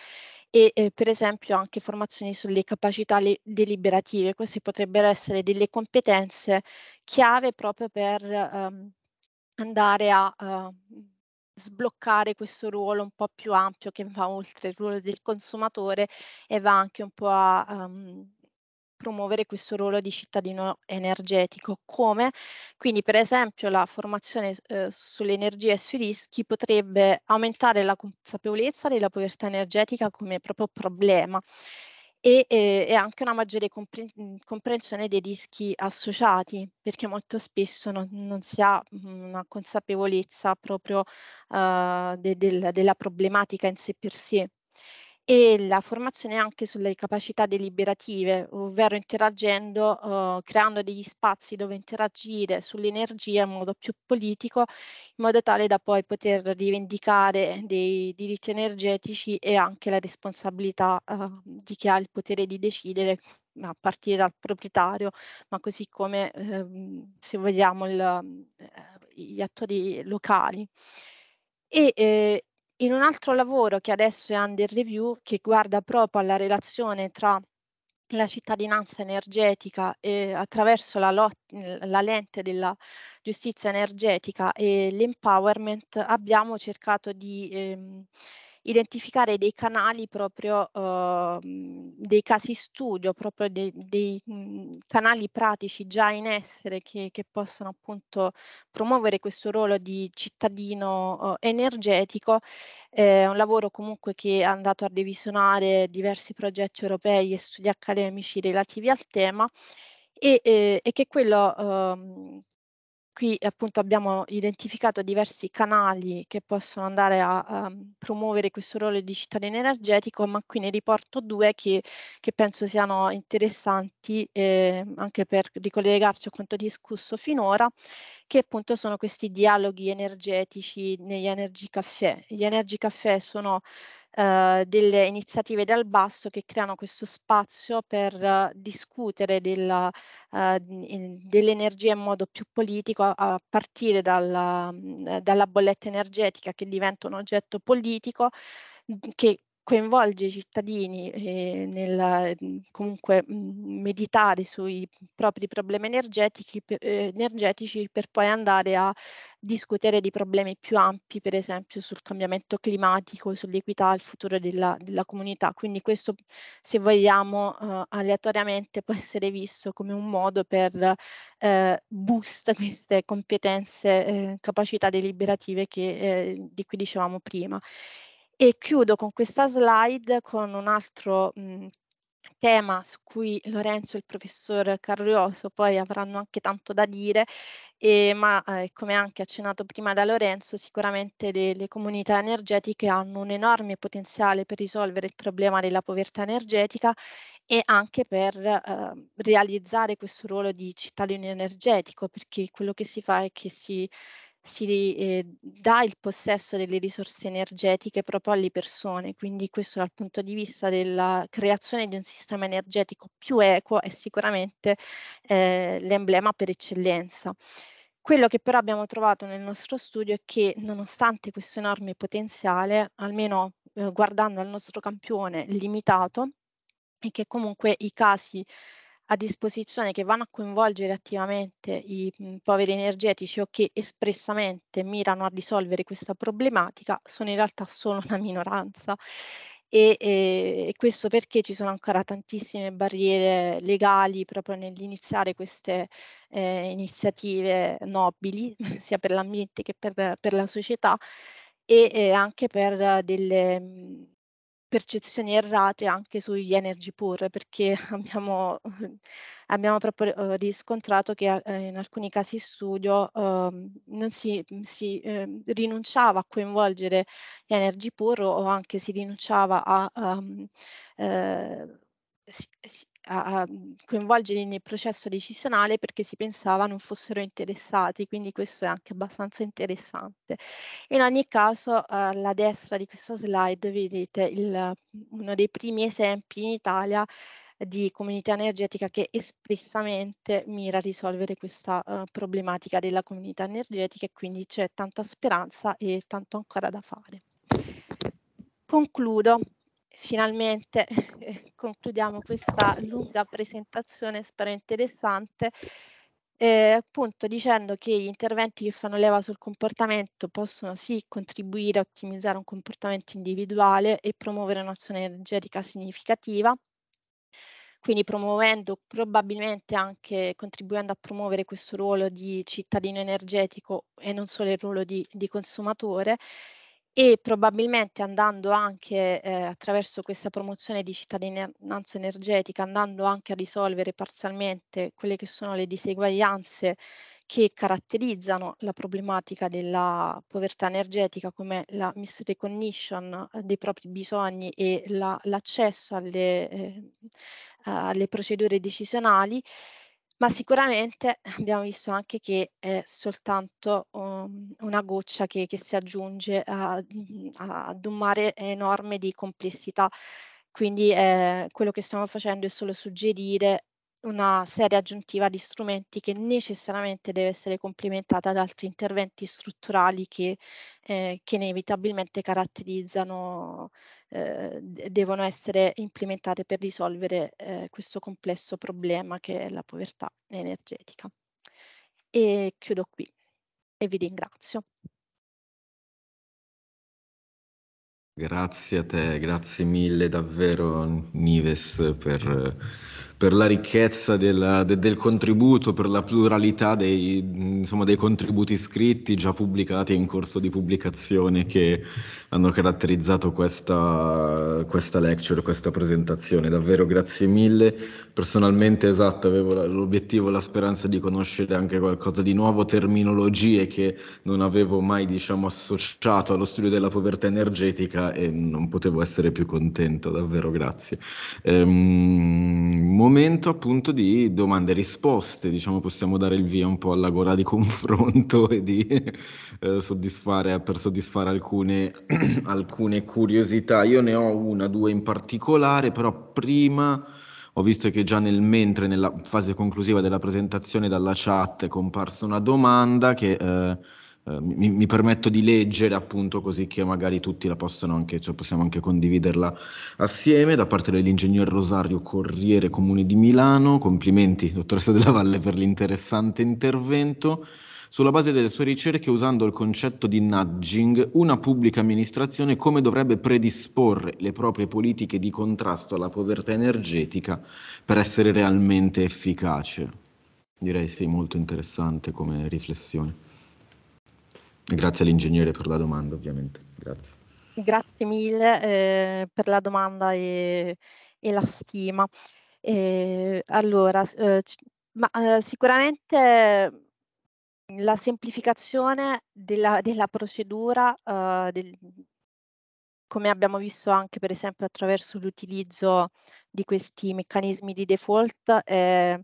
e eh, per esempio anche formazioni sulle capacità deliberative. Queste potrebbero essere delle competenze chiave proprio per ehm, andare a eh, sbloccare questo ruolo un po' più ampio che va oltre il ruolo del consumatore e va anche un po' a... Um, promuovere questo ruolo di cittadino energetico. Come? Quindi per esempio la formazione eh, sull'energia e sui rischi potrebbe aumentare la consapevolezza della povertà energetica come proprio problema e, eh, e anche una maggiore compre mm, comprensione dei rischi associati, perché molto spesso non, non si ha mm, una consapevolezza proprio eh, de del, della problematica in sé per sé e la formazione anche sulle capacità deliberative, ovvero interagendo, eh, creando degli spazi dove interagire sull'energia in modo più politico, in modo tale da poi poter rivendicare dei diritti energetici e anche la responsabilità eh, di chi ha il potere di decidere a partire dal proprietario, ma così come ehm, se vogliamo il, uhm, gli attori locali. E eh, in un altro lavoro che adesso è under review, che guarda proprio alla relazione tra la cittadinanza energetica e attraverso la, lot, la lente della giustizia energetica e l'empowerment, abbiamo cercato di ehm, identificare dei canali proprio, eh, dei casi studio, proprio dei, dei mhmm, canali pratici già in essere che, che possano appunto promuovere questo ruolo di cittadino eh, energetico. È un lavoro comunque che è andato a revisionare diversi progetti europei e studi accademici relativi al tema e, e, che quello eh, Qui appunto abbiamo identificato diversi canali che possono andare a, a ehm, promuovere questo ruolo di cittadino energetico, ma qui ne riporto due che, che penso siano interessanti eh, anche per ricollegarci a quanto discusso finora, che appunto sono questi dialoghi energetici negli Energy Café. Gli Energy Café sono eh, delle iniziative dal basso che creano questo spazio per eh, discutere del, eh, dell'energia in modo più politico a, a partire dalla, mm, dalla bolletta energetica che diventa un oggetto politico mm, che coinvolge i cittadini eh, nel mm, comunque mm, meditare sui propri problemi energetici per, eh, energetici per poi andare a discutere di problemi più ampi, per esempio sul cambiamento climatico, sull'equità, il futuro della, della comunità. Quindi questo, se vogliamo, eh, aleatoriamente può essere visto come un modo per eh, boost queste competenze, eh, capacità deliberative che, eh, di cui dicevamo prima. E chiudo con questa slide con un altro mh, mhmm, tema su cui Lorenzo e il professor Carrioso poi avranno anche tanto da dire, e, ma eh, come anche accennato prima da Lorenzo, sicuramente le, le, comunità energetiche hanno un enorme potenziale per risolvere il problema della povertà energetica e anche per eh, realizzare questo ruolo di cittadino energetico, perché quello che si fa è che si si eh, dà il possesso delle risorse energetiche proprio alle persone, quindi questo dal punto di vista della creazione di un sistema energetico più equo è sicuramente eh, l'emblema per eccellenza. Quello che però abbiamo trovato nel nostro studio è che nonostante questo enorme potenziale, almeno eh, guardando al nostro campione limitato, e che comunque i casi a disposizione che vanno a coinvolgere attivamente i mhmm, poveri energetici o che espressamente mirano a risolvere questa problematica sono in realtà solo una minoranza. E, e, e, questo perché ci sono ancora tantissime barriere legali proprio nell'iniziare queste eh, iniziative nobili, sia per l'ambiente che per, per la società e eh, anche per delle, mhmm, percezioni errate anche sugli energy poor perché abbiamo, abbiamo proprio uhm, riscontrato che eh, in alcuni casi studio eh, non si, si eh, rinunciava a coinvolgere gli energy poor o anche si rinunciava a, a, uhm, a eh, a, coinvolgere nel processo decisionale perché si pensava non fossero interessati, quindi questo è anche abbastanza interessante. In ogni caso, eh, alla destra di questa slide vedete il, uno dei primi esempi in Italia di comunità energetica che espressamente mira a risolvere questa uh, problematica della comunità energetica e quindi c'è tanta speranza e tanto ancora da fare. Concludo finalmente eh, concludiamo questa lunga presentazione, spero interessante, eh, appunto dicendo che gli interventi che fanno leva sul comportamento possono sì contribuire a ottimizzare un comportamento individuale e promuovere un'azione energetica significativa, quindi promuovendo probabilmente anche contribuendo a promuovere questo ruolo di cittadino energetico e non solo il ruolo di, di consumatore e probabilmente andando anche eh, attraverso questa promozione di cittadinanza energetica, andando anche a risolvere parzialmente quelle che sono le diseguaglianze che caratterizzano la problematica della povertà energetica come la misrecognition eh, dei propri bisogni e la, l'accesso alle, eh, alle procedure decisionali ma sicuramente abbiamo visto anche che è soltanto um, una goccia che, che si aggiunge a, a, mhmm, ad un mare enorme di complessità. Quindi eh, quello che stiamo facendo è solo suggerire una serie aggiuntiva di strumenti che necessariamente deve essere complementata da altri interventi strutturali che, eh, che inevitabilmente caratterizzano, eh, devono essere implementate per risolvere eh, questo complesso problema che è la povertà energetica. E chiudo qui e vi ringrazio. Grazie a te, grazie mille davvero Nives per per la ricchezza del, de, del contributo, per la pluralità dei, insomma, dei, contributi scritti già pubblicati in corso di pubblicazione che hanno caratterizzato questa, questa lecture, questa presentazione. Davvero grazie mille. Personalmente, esatto, avevo l'obiettivo, la speranza di conoscere anche qualcosa di nuovo, terminologie che non avevo mai diciamo, associato allo studio della povertà energetica e non potevo essere più contento, davvero grazie. Ehm, momento appunto di domande e risposte, diciamo possiamo dare il via un po' alla gora di confronto e di eh, soddisfare, per soddisfare alcune, alcune curiosità. Io ne ho una, due in particolare, però prima ho visto che già nel mentre, nella fase conclusiva della presentazione dalla chat è comparsa una domanda che... Eh, eh, mi, mi, permetto di leggere appunto così che magari tutti la possano anche, cioè possiamo anche condividerla assieme da parte dell'ingegner Rosario Corriere Comune di Milano. Complimenti dottoressa della Valle per l'interessante intervento. Sulla base delle sue ricerche, usando il concetto di nudging, una pubblica amministrazione come dovrebbe predisporre le proprie politiche di contrasto alla povertà energetica per essere realmente efficace. Direi sì, molto interessante come riflessione. Grazie all'ingegnere per la domanda, ovviamente. Grazie. Grazie mille eh, per la domanda e, e la stima. E, allora, eh, ma, eh, sicuramente la semplificazione della, della procedura, eh, del, come abbiamo visto anche per esempio attraverso l'utilizzo di questi meccanismi di default, è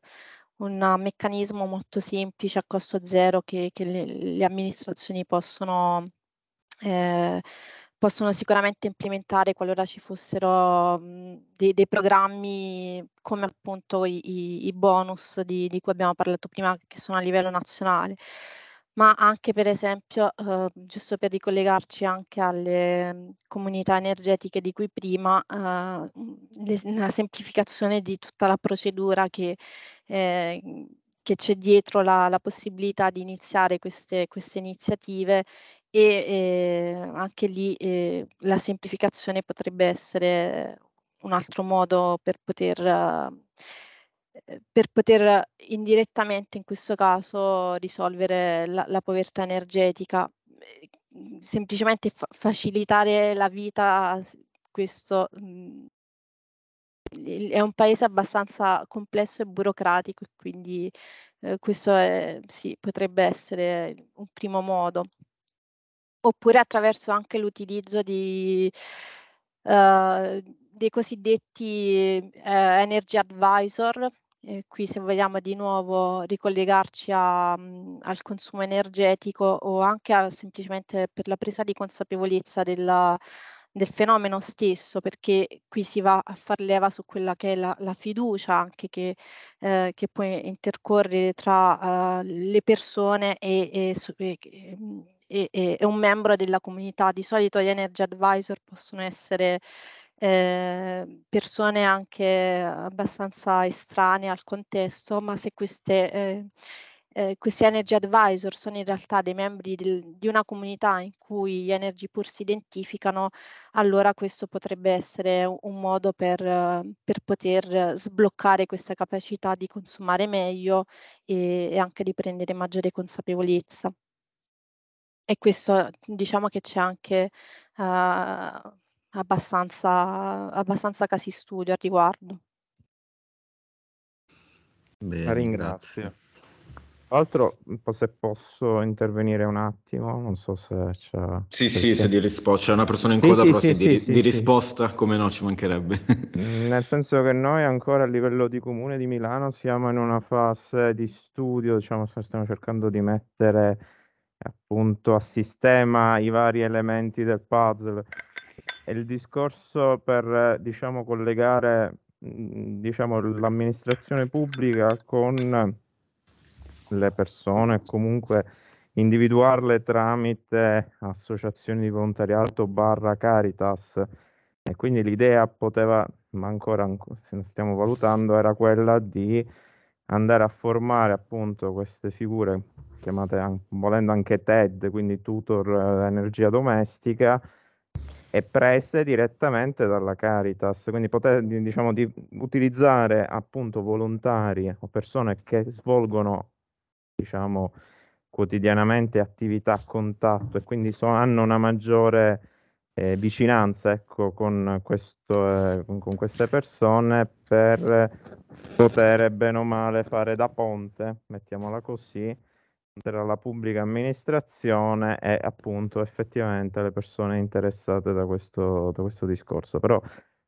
un meccanismo molto semplice a costo zero che, che le, le, amministrazioni possono, eh, possono, sicuramente implementare qualora ci fossero mh, dei, dei, programmi come appunto i, i bonus di, di cui abbiamo parlato prima che sono a livello nazionale. Ma anche per esempio, uhm, giusto per ricollegarci anche alle mhmm, comunità energetiche di cui prima, uhm, la semplificazione di tutta la procedura che ehm, che c'è dietro la la possibilità di iniziare queste queste iniziative e, ehm, anche lì, ehm, la semplificazione potrebbe essere un altro modo per poter ehm, Ehm, per poter indirettamente in questo caso risolvere la, la povertà energetica, ehm, semplicemente fa- facilitare la vita, questo mh, mhmm, è un paese abbastanza complesso e burocratico, quindi eh, questo è, sì, potrebbe essere un primo modo. Oppure attraverso anche l'utilizzo di, uh, dei cosiddetti uh, energy advisor, qui se vogliamo di nuovo ricollegarci a, mhmm, al consumo energetico o anche a, semplicemente per la presa di consapevolezza della, del fenomeno stesso, perché qui si va a far leva su quella che è la, la fiducia anche che, eh, che può intercorrere tra uh, le persone e, mhmm, e, e, e, un membro della comunità. Di solito gli energy advisor possono essere Ehm, persone anche abbastanza estranee al contesto, ma se queste, eh, eh, questi energy advisor sono in realtà dei membri del, di una comunità in cui gli energy pur si identificano, allora questo potrebbe essere un modo per, per poter sbloccare questa capacità di consumare meglio e, e anche di prendere maggiore consapevolezza. E questo diciamo che c'è anche uh, abbastanza, abbastanza casi studio al riguardo. Bene, La ringrazio. Tra l'altro, se posso intervenire un attimo, non so se c'è... Sì, se sì, c'è... se di risposta, c'è una persona in sì, coda, sì, però sì, se di, di risposta, come no, ci mancherebbe. Mm, nel senso che noi ancora a livello di comune di Milano siamo in una fase di studio, diciamo, stiamo cercando di mettere appunto a sistema i vari elementi del puzzle il discorso per diciamo, collegare mhmm, diciamo, l'amministrazione pubblica con le persone, comunque individuarle tramite associazioni di volontariato barra Caritas. E quindi l'idea poteva, ma ancora se ne stiamo valutando, era quella di andare a formare appunto queste figure chiamate volendo anche TED, quindi tutor eh, energia domestica, e prese direttamente dalla Caritas, quindi poter, diciamo, di utilizzare appunto volontari o persone che svolgono diciamo, quotidianamente attività a contatto e quindi so, hanno una maggiore eh, vicinanza ecco, con, questo, eh, con, con, queste persone per poter bene o male fare da ponte, mettiamola così, tra la pubblica amministrazione e appunto effettivamente le persone interessate da questo, da questo discorso. Però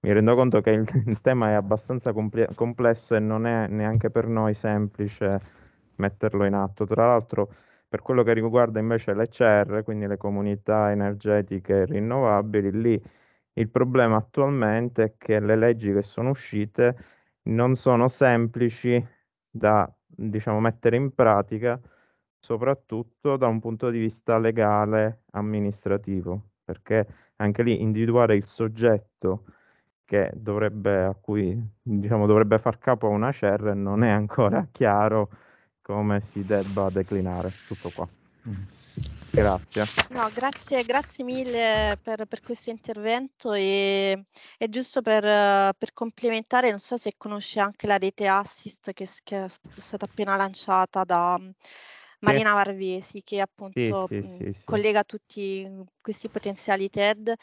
mi rendo conto che il, il tema è abbastanza compl- complesso e non è neanche per noi semplice metterlo in atto. Tra l'altro, per quello che riguarda invece le CR, quindi le comunità energetiche rinnovabili, lì il problema attualmente è che le leggi che sono uscite non sono semplici da diciamo, mettere in pratica soprattutto da un punto di vista legale, amministrativo, perché anche lì individuare il soggetto che dovrebbe, a cui diciamo, dovrebbe far capo a una CER non è ancora chiaro come si debba declinare. Tutto qua. Mm. Grazie. No, grazie, grazie mille per, per, questo intervento e, e giusto per, per, complementare, non so se conosce anche la rete Assist che, che è stata appena lanciata da, Marina Varvesi che appunto sì, mhmm, sì, sì, collega tutti questi potenziali TED.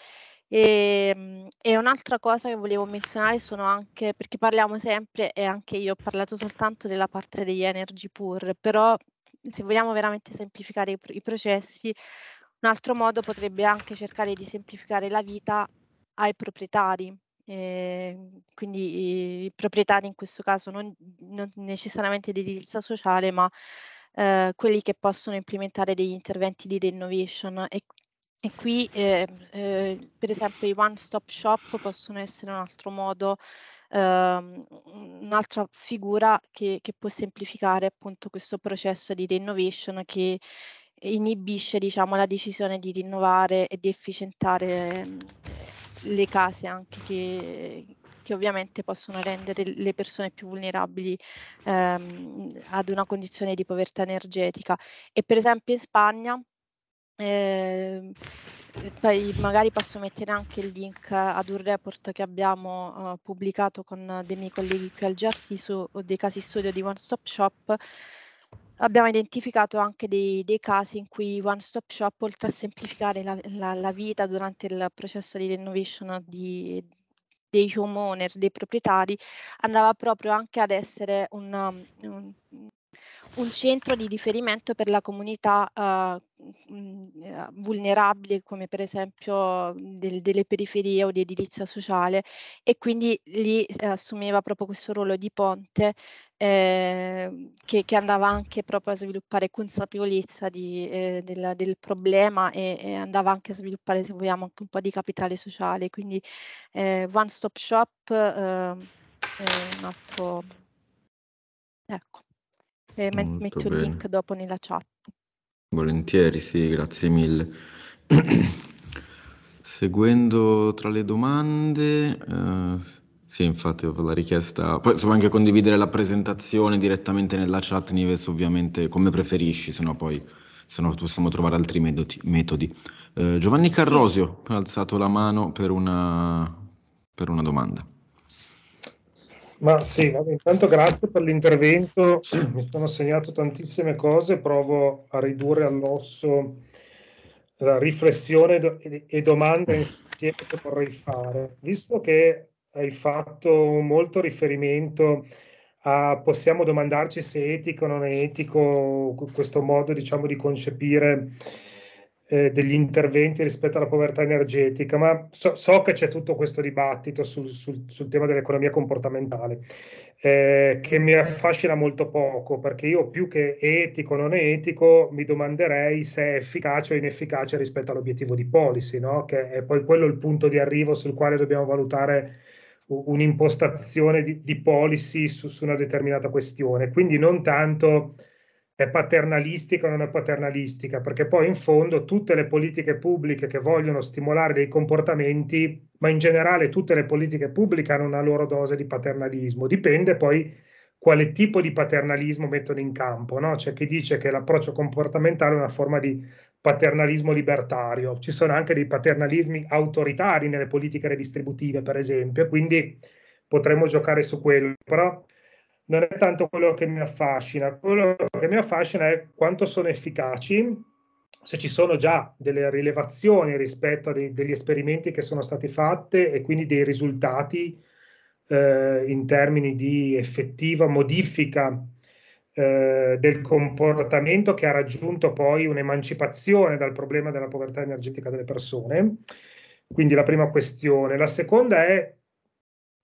E, ehm, e, un'altra cosa che volevo menzionare sono anche, perché parliamo sempre, e anche io ho parlato soltanto della parte degli energy poor, però se vogliamo veramente semplificare i, i processi, un altro modo potrebbe anche cercare di semplificare la vita ai proprietari, eh, quindi i, i proprietari in questo caso non, non necessariamente di edilizia sociale, ma eh, quelli che possono implementare degli interventi di renovation e, e qui eh, eh, per esempio i one stop shop possono essere un altro modo, ehm, un'altra figura che, che, può semplificare appunto questo processo di renovation che inibisce diciamo, la decisione di rinnovare e di efficientare ehm, le case anche che, che ovviamente possono rendere le persone più vulnerabili ehm, ad una condizione di povertà energetica. E per esempio in Spagna eh, poi magari posso mettere anche il link ad un report che abbiamo uh, pubblicato con dei miei colleghi qui al GRC su dei casi studio di One Stop Shop. Abbiamo identificato anche dei, dei casi in cui One Stop Shop, oltre a semplificare la, la, la vita durante il processo di renovation di, dei homeowner, dei proprietari, andava proprio anche ad essere un, um, un, un centro di riferimento per la comunità eh, mm, eh vulnerabile, come per esempio mm, del, delle periferie o di edilizia sociale, e quindi lì eh, assumeva proprio questo ruolo di ponte eh, che, che, andava anche proprio a sviluppare consapevolezza di, eh, del, del, problema e, e, andava anche a sviluppare, se vogliamo, anche un po' di capitale sociale. Quindi One Stop Shop è ehm, un altro... Ecco. E met- metto bene. il link dopo nella chat. Volentieri, sì, grazie mille. Seguendo tra le domande, eh, sì, infatti ho la richiesta, poi insomma anche condividere la presentazione direttamente nella chat, Nives, ovviamente come preferisci, sennò poi se no possiamo trovare altri metodi. metodi. Eh, Giovanni Carrosio sì. ha alzato la mano per una, per una domanda. Ma sì, vabbè, intanto grazie per l'intervento, mi sono segnato tantissime cose, provo a ridurre all'osso la riflessione e domande insieme che vorrei fare. Visto che hai fatto molto riferimento a possiamo domandarci se è etico o non è etico questo modo diciamo di concepire eh, degli interventi rispetto alla povertà energetica, ma so, so che c'è tutto questo dibattito sul, sul, sul tema dell'economia comportamentale, eh, che mi affascina molto poco, perché io più che etico o non etico mi domanderei se è efficace o inefficace rispetto all'obiettivo di policy, no? che è poi quello il punto di arrivo sul quale dobbiamo valutare un'impostazione di, di policy su, su una determinata questione. Quindi non tanto è paternalistica o non è paternalistica, perché poi in fondo tutte le politiche pubbliche che vogliono stimolare dei comportamenti, ma in generale tutte le politiche pubbliche hanno una loro dose di paternalismo, dipende poi quale tipo di paternalismo mettono in campo, no? c'è chi dice che l'approccio comportamentale è una forma di paternalismo libertario, ci sono anche dei paternalismi autoritari nelle politiche redistributive per esempio, quindi potremmo giocare su quello, però non è tanto quello che mi affascina, quello che mi affascina è quanto sono efficaci, se ci sono già delle rilevazioni rispetto a dei, degli esperimenti che sono stati fatti e quindi dei risultati eh, in termini di effettiva modifica eh, del comportamento che ha raggiunto poi un'emancipazione dal problema della povertà energetica delle persone. Quindi la prima questione. La seconda è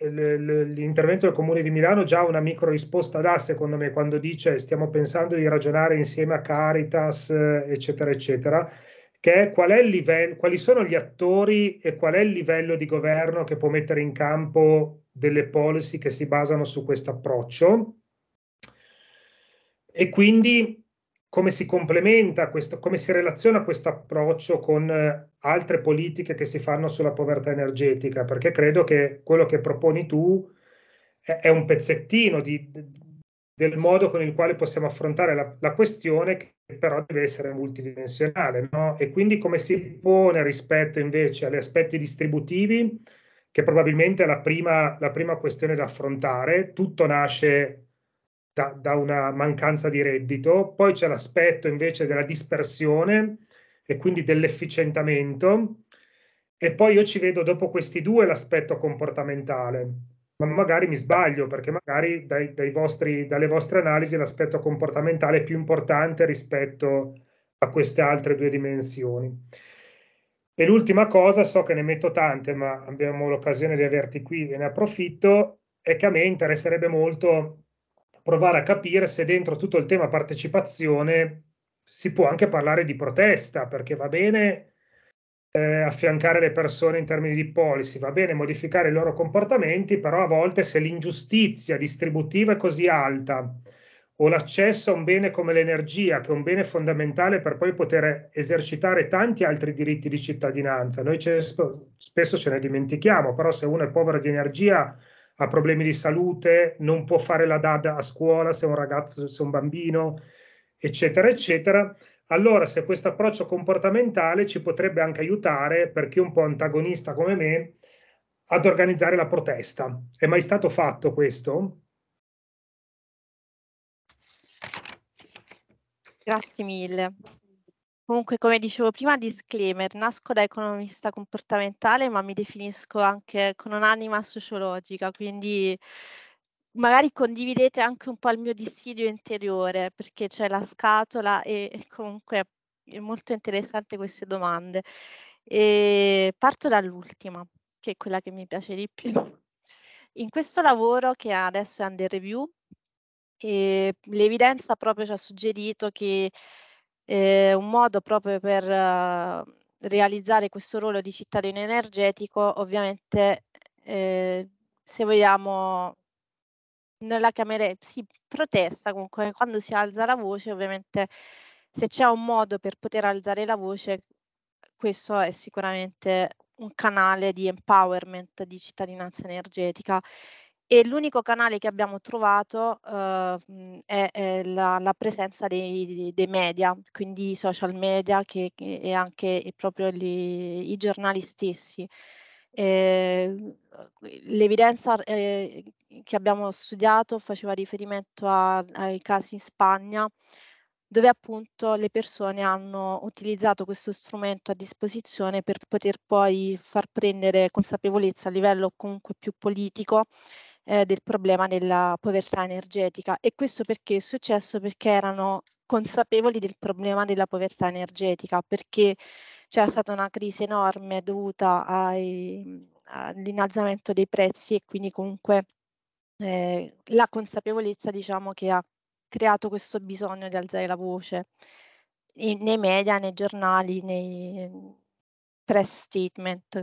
l'intervento del Comune di Milano già una micro risposta dà, secondo me, quando dice stiamo pensando di ragionare insieme a Caritas, eh, eccetera, eccetera, che è qual è il livello, quali sono gli attori e qual è il livello di governo che può mettere in campo delle policy che si basano su questo approccio. E quindi come si complementa questo, come si relaziona questo approccio con eh, altre politiche che si fanno sulla povertà energetica, perché credo che quello che proponi tu è, è un pezzettino di, del modo con il quale possiamo affrontare la, la questione che però deve essere multidimensionale, no? E quindi come si pone rispetto invece agli aspetti distributivi, che probabilmente è la prima, la prima questione da affrontare, tutto nasce da, da una mancanza di reddito, poi c'è l'aspetto invece della dispersione e quindi dell'efficientamento e poi io ci vedo dopo questi due l'aspetto comportamentale, ma magari mi sbaglio perché magari dai, dai vostri, dalle vostre analisi l'aspetto comportamentale è più importante rispetto a queste altre due dimensioni. E l'ultima cosa, so che ne metto tante, ma abbiamo l'occasione di averti qui e ne approfitto, è che a me interesserebbe molto provare a capire se dentro tutto il tema partecipazione si può anche parlare di protesta, perché va bene eh, affiancare le persone in termini di policy, va bene modificare i loro comportamenti, però a volte se l'ingiustizia distributiva è così alta o l'accesso a un bene come l'energia, che è un bene fondamentale per poi poter esercitare tanti altri diritti di cittadinanza, noi ce, spesso ce ne dimentichiamo, però se uno è povero di energia ha problemi di salute, non può fare la DAD a scuola se è un ragazzo, se è un bambino, eccetera, eccetera. Allora, se questo approccio comportamentale ci potrebbe anche aiutare, per chi è un po' antagonista come me, ad organizzare la protesta. È mai stato fatto questo? Grazie mille. Comunque, come dicevo prima, disclaimer, nasco da economista comportamentale, ma mi definisco anche con un'anima sociologica, quindi magari condividete anche un po' il mio dissidio interiore, perché c'è la scatola e comunque è molto interessante queste domande. E parto dall'ultima, che è quella che mi piace di più. In questo lavoro che adesso è under review, ehm, l'evidenza proprio ci ha suggerito che eh, un modo proprio per eh, realizzare questo ruolo di cittadino energetico, ovviamente eh, se vogliamo nella Camera si protesta comunque quando si alza la voce, ovviamente se c'è un modo per poter alzare la voce, questo è sicuramente un canale di empowerment di cittadinanza energetica e l'unico canale che abbiamo trovato uh, è, è la, la, presenza dei, dei, media, quindi i social media che, che, e anche e proprio gli, i giornali stessi. Eh, l'evidenza eh, che abbiamo studiato faceva riferimento a, ai casi in Spagna, dove appunto le persone hanno utilizzato questo strumento a disposizione per poter poi far prendere consapevolezza a livello comunque più politico eh, del problema della povertà energetica e questo perché è successo perché erano consapevoli del problema della povertà energetica, perché c'era stata una crisi enorme dovuta ai, all'innalzamento dei prezzi e quindi comunque eh, la consapevolezza diciamo che ha creato questo bisogno di alzare la voce in, nei media, nei giornali, nei press statement.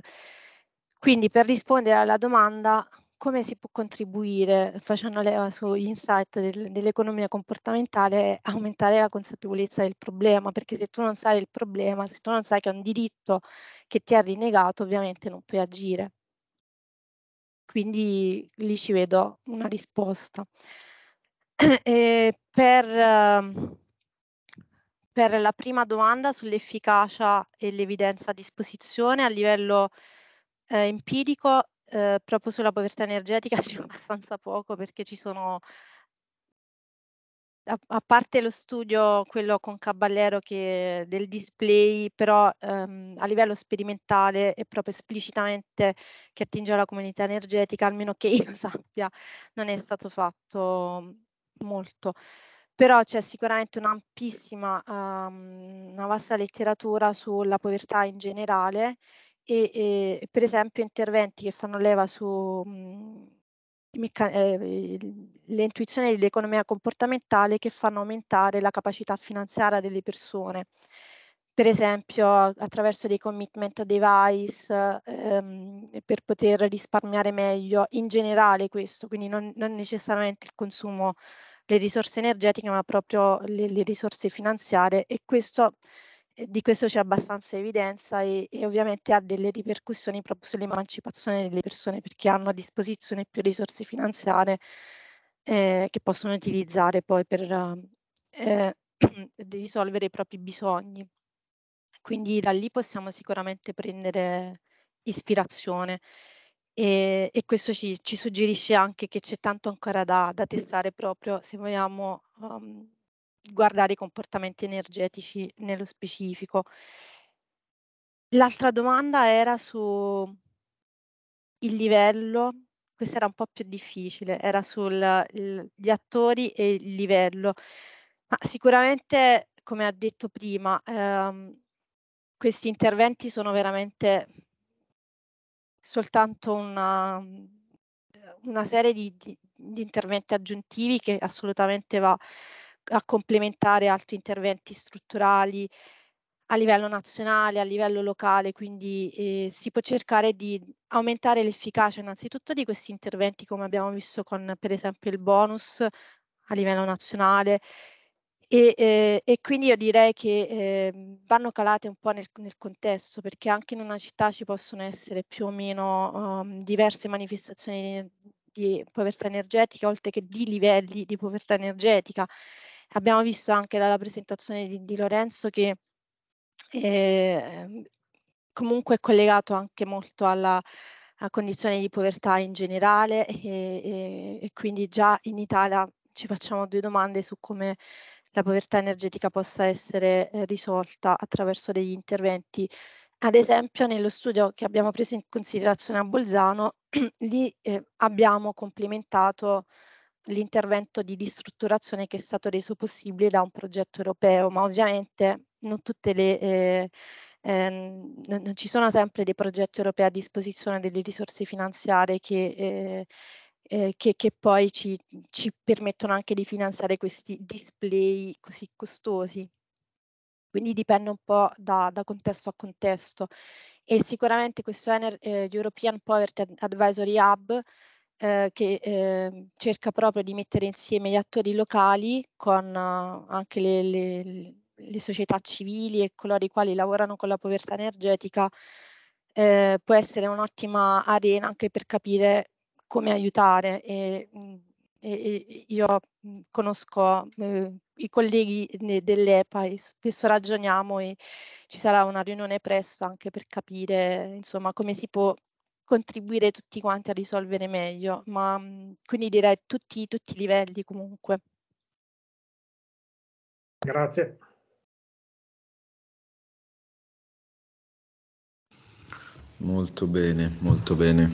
Quindi per rispondere alla domanda come si può contribuire, facendo leva sugli insight del, dell'economia comportamentale, aumentare la consapevolezza del problema, perché se tu non sai il problema, se tu non sai che è un diritto che ti ha rinnegato, ovviamente non puoi agire. Quindi lì ci vedo una risposta. E per, per la prima domanda sull'efficacia e l'evidenza a disposizione a livello eh, empirico Ehm, proprio sulla povertà energetica c'è abbastanza poco perché ci sono, a, a, parte lo studio, quello con Caballero che del display, però ehm, a livello sperimentale e proprio esplicitamente che attinge alla comunità energetica, almeno che io sappia, non è stato fatto molto però c'è sicuramente un'ampissima, um, una vasta letteratura sulla povertà in generale e, e, per esempio interventi che fanno leva su mh, mhmm, eh, le intuizioni dell'economia comportamentale che fanno aumentare la capacità finanziaria delle persone, per esempio attraverso dei commitment device ehm, per poter risparmiare meglio in generale questo, quindi non, non necessariamente il consumo, le risorse energetiche, ma proprio le, le risorse finanziarie e questo di questo c'è abbastanza evidenza e, e, ovviamente ha delle ripercussioni proprio sull'emancipazione delle persone perché hanno a disposizione più risorse finanziarie eh, che possono utilizzare poi per eh, risolvere i propri bisogni. Quindi da lì possiamo sicuramente prendere ispirazione e, e questo ci, ci, suggerisce anche che c'è tanto ancora da, da testare proprio se vogliamo um, guardare i comportamenti energetici nello specifico. L'altra domanda era su il livello, questa era un po' più difficile, era sugli attori e il livello. Ma sicuramente, come ha detto prima, ehm, questi interventi sono veramente soltanto una, una serie di, di, di interventi aggiuntivi che assolutamente va a complementare altri interventi strutturali a livello nazionale, a livello locale, quindi eh, si può cercare di aumentare l'efficacia innanzitutto di questi interventi come abbiamo visto con per esempio il bonus a livello nazionale e, eh, e quindi io direi che eh, vanno calate un po' nel, nel, contesto perché anche in una città ci possono essere più o meno um, diverse manifestazioni di, di povertà energetica oltre che di livelli di povertà energetica Abbiamo visto anche dalla presentazione di, di Lorenzo che eh, comunque è collegato anche molto alla condizione di povertà in generale e, e, e quindi già in Italia ci facciamo due domande su come la povertà energetica possa essere eh, risolta attraverso degli interventi. Ad esempio nello studio che abbiamo preso in considerazione a Bolzano, lì eh, abbiamo complementato l'intervento di ristrutturazione che è stato reso possibile da un progetto europeo, ma ovviamente non tutte le... Eh, eh, non ci sono sempre dei progetti europei a disposizione delle risorse finanziarie che, eh, eh, che, che poi ci, ci, permettono anche di finanziare questi display così costosi. Quindi dipende un po' da, da contesto a contesto. E sicuramente questo Ener- eh, European Poverty Advisory Hub eh, che eh, cerca proprio di mettere insieme gli attori locali con eh, anche le, le, le, società civili e coloro i quali lavorano con la povertà energetica, eh, può essere un'ottima arena anche per capire come aiutare. E, mm, e io mm, conosco eh, i colleghi dell'EPA e spesso ragioniamo e ci sarà una riunione presto anche per capire insomma, come si può contribuire tutti quanti a risolvere meglio, ma mhmm, quindi direi tutti, tutti i livelli comunque. Grazie. Molto bene, molto bene.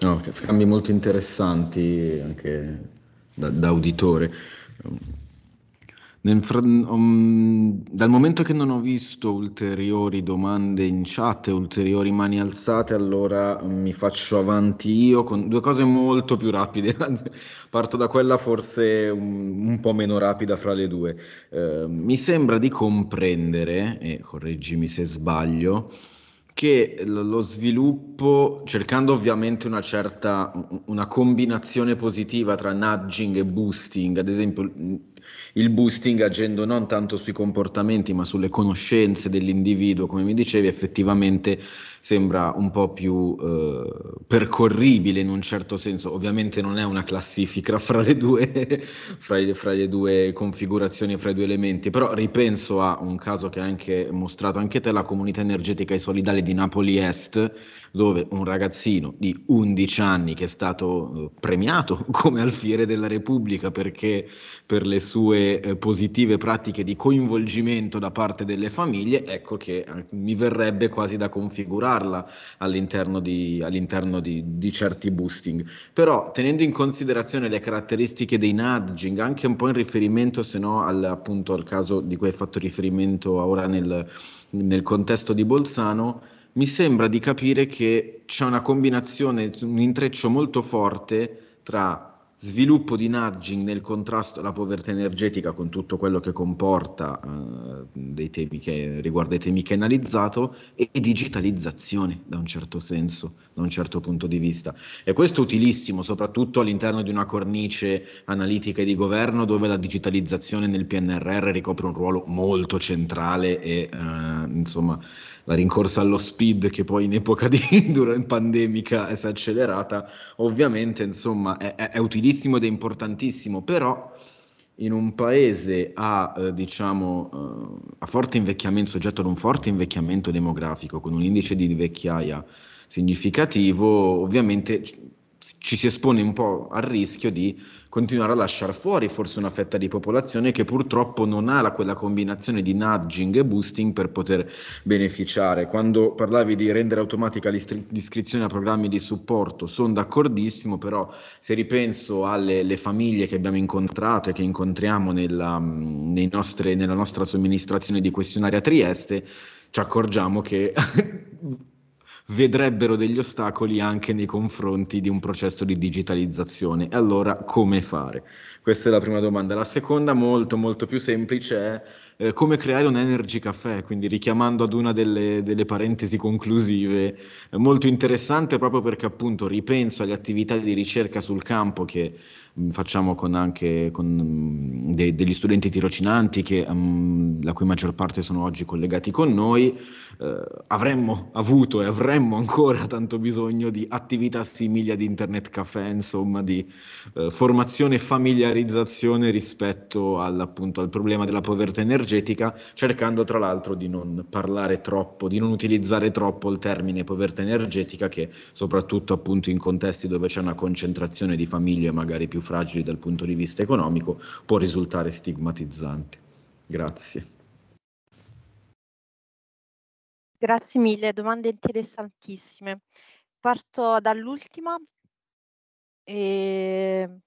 No, scambi molto interessanti anche da, da auditore. Fr- um, dal momento che non ho visto ulteriori domande in chat, ulteriori mani alzate, allora um, mi faccio avanti io con due cose molto più rapide. Parto da quella forse un, um, un po' meno rapida fra le due. Uh, mi sembra di comprendere, e correggimi se sbaglio, che lo sviluppo, cercando ovviamente una certa una combinazione positiva tra nudging e boosting, ad esempio il boosting agendo non tanto sui comportamenti ma sulle conoscenze dell'individuo, come mi dicevi, effettivamente sembra un po' più eh, percorribile in un certo senso. Ovviamente non è una classifica fra le due, fra, le, fra le due configurazioni, fra i due elementi, però ripenso a un caso che hai anche mostrato anche te, la comunità energetica e solidale di Napoli Est dove un ragazzino di 11 anni che è stato eh, premiato come alfiere della Repubblica perché per le sue eh, positive pratiche di coinvolgimento da parte delle famiglie, ecco che eh, mi verrebbe quasi da configurarla all'interno di, all'interno di, di certi boosting. Però tenendo in considerazione le caratteristiche dei nudging, anche un po' in riferimento se no al, appunto al caso di cui hai fatto riferimento ora nel, nel contesto di Bolzano, mi sembra di capire che c'è una combinazione, un intreccio molto forte tra sviluppo di nudging nel contrasto alla povertà energetica con tutto quello che comporta eh, dei temi che, riguardo ai temi che hai analizzato e digitalizzazione da un certo senso, da un certo punto di vista. E questo è utilissimo soprattutto all'interno di una cornice analitica e di governo dove la digitalizzazione nel PNRR ricopre un ruolo molto centrale e eh, insomma la rincorsa allo speed che poi in epoca di in pandemica si è accelerata, ovviamente insomma è, è, è, utilissimo ed è importantissimo, però in un paese a, eh, diciamo, eh, a forte invecchiamento, soggetto ad un forte invecchiamento demografico, con un indice di vecchiaia significativo, ovviamente ci si espone un po' al rischio di continuare a lasciare fuori forse una fetta di popolazione che purtroppo non ha la, quella combinazione di nudging e boosting per poter beneficiare. Quando parlavi di rendere automatica l'iscrizione a programmi di supporto, sono d'accordissimo, però se ripenso alle famiglie che abbiamo incontrato e che incontriamo nella, nostre, nella nostra somministrazione di questionari a Trieste, ci accorgiamo che vedrebbero degli ostacoli anche nei confronti di un processo di digitalizzazione. E allora come fare? Questa è la prima domanda. La seconda, molto molto più semplice, è eh, come creare un energy caffè, quindi richiamando ad una delle, delle parentesi conclusive, eh, molto interessante proprio perché appunto ripenso alle attività di ricerca sul campo che Mm, facciamo con anche con mm, de- degli studenti tirocinanti che, um, la cui maggior parte sono oggi collegati con noi, eh, avremmo avuto e avremmo ancora tanto bisogno di attività simili ad internet caffè, insomma di eh, formazione e familiarizzazione rispetto appunto, al problema della povertà energetica, cercando tra l'altro di non parlare troppo, di non utilizzare troppo il termine povertà energetica che soprattutto appunto in contesti dove c'è una concentrazione di famiglie magari più fragili dal punto di vista economico può risultare stigmatizzante. Grazie. Grazie mille, domande interessantissime. Parto dall'ultima. E... Ehm,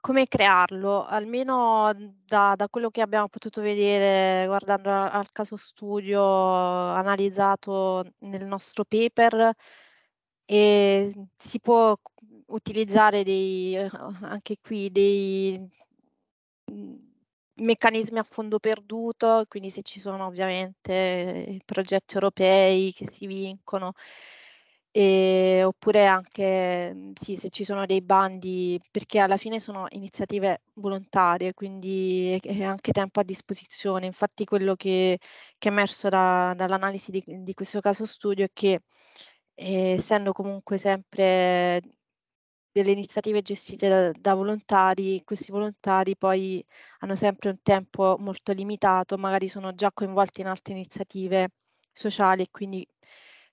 come crearlo? Almeno da, da, quello che abbiamo potuto vedere guardando al caso studio analizzato nel nostro paper, ehm, si può utilizzare dei, eh, anche qui dei mm, meccanismi a fondo perduto, quindi se ci sono ovviamente eh, progetti europei che si vincono, e, eh, oppure anche mm, sì, se ci sono dei bandi, perché alla fine sono iniziative volontarie, quindi è anche tempo a disposizione. Infatti quello che, che è emerso da, dall'analisi di, di, questo caso studio è che eh, essendo comunque sempre delle iniziative gestite da, da, volontari, questi volontari poi hanno sempre un tempo molto limitato, magari sono già coinvolti in altre iniziative sociali e quindi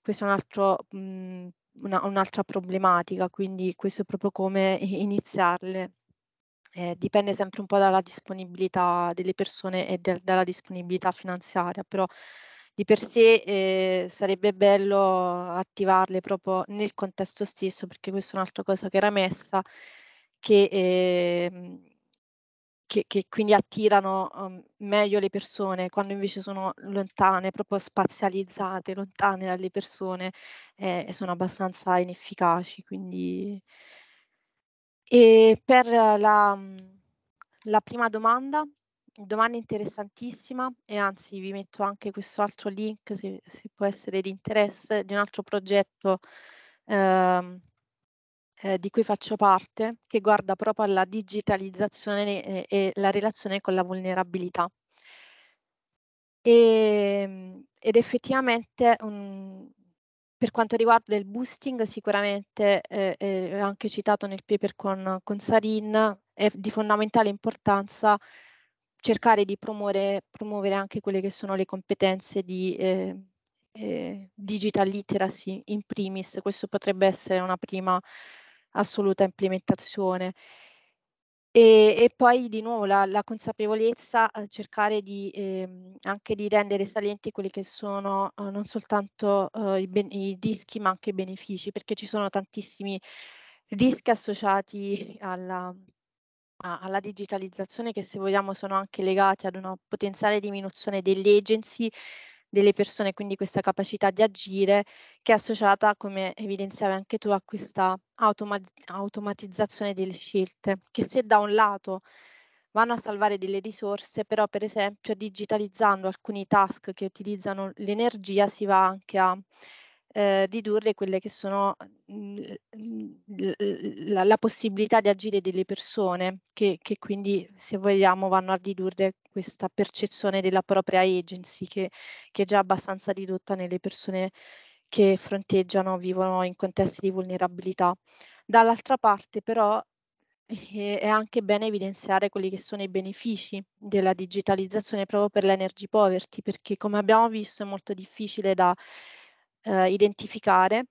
questo è un altro, mh, mhmm, una, un'altra problematica, quindi questo è proprio come iniziarle. Eh, dipende sempre un po' dalla disponibilità delle persone e de- dalla disponibilità finanziaria, però di per sé eh, sarebbe bello attivarle proprio nel contesto stesso, perché questa è un'altra cosa che era messa, che, eh, che, che quindi attirano um, meglio le persone, quando invece sono lontane, proprio spazializzate, lontane dalle persone, eh, sono abbastanza inefficaci. Quindi... E per la, mm, la prima domanda domanda interessantissima e anzi vi metto anche questo altro link se, se può essere di interesse di un altro progetto eh, eh, di cui faccio parte che guarda proprio alla digitalizzazione e, e la relazione con la vulnerabilità. E, ehm, ed effettivamente un, per quanto riguarda il boosting, sicuramente eh, eh, anche citato nel paper con, con Sarin, è di fondamentale importanza cercare di promuovere, promuovere anche quelle che sono le competenze di eh, eh, digital literacy in primis, questo potrebbe essere una prima assoluta implementazione. E, e, poi di nuovo la, la consapevolezza, eh, cercare di, eh, anche di rendere salienti quelli che sono eh, non soltanto eh, i, i, rischi ma anche i benefici, perché ci sono tantissimi rischi associati alla, alla digitalizzazione che se vogliamo sono anche legati ad una potenziale diminuzione dell'agency delle persone, quindi questa capacità di agire che è associata, come evidenziavi anche tu, a questa automa- automatizzazione delle scelte, che se da un lato vanno a salvare delle risorse, però per esempio digitalizzando alcuni task che utilizzano l'energia si va anche a eh, ridurre quelle che sono mh, mhmm, mhmm, la, la, possibilità di agire delle persone, che, che, quindi se vogliamo vanno a ridurre questa percezione della propria agency che, che è già abbastanza ridotta nelle persone che fronteggiano, vivono in contesti di vulnerabilità. Dall'altra parte però è anche bene evidenziare quelli che sono i benefici della digitalizzazione proprio per l'energy poverty, perché come abbiamo visto è molto difficile da eh, identificare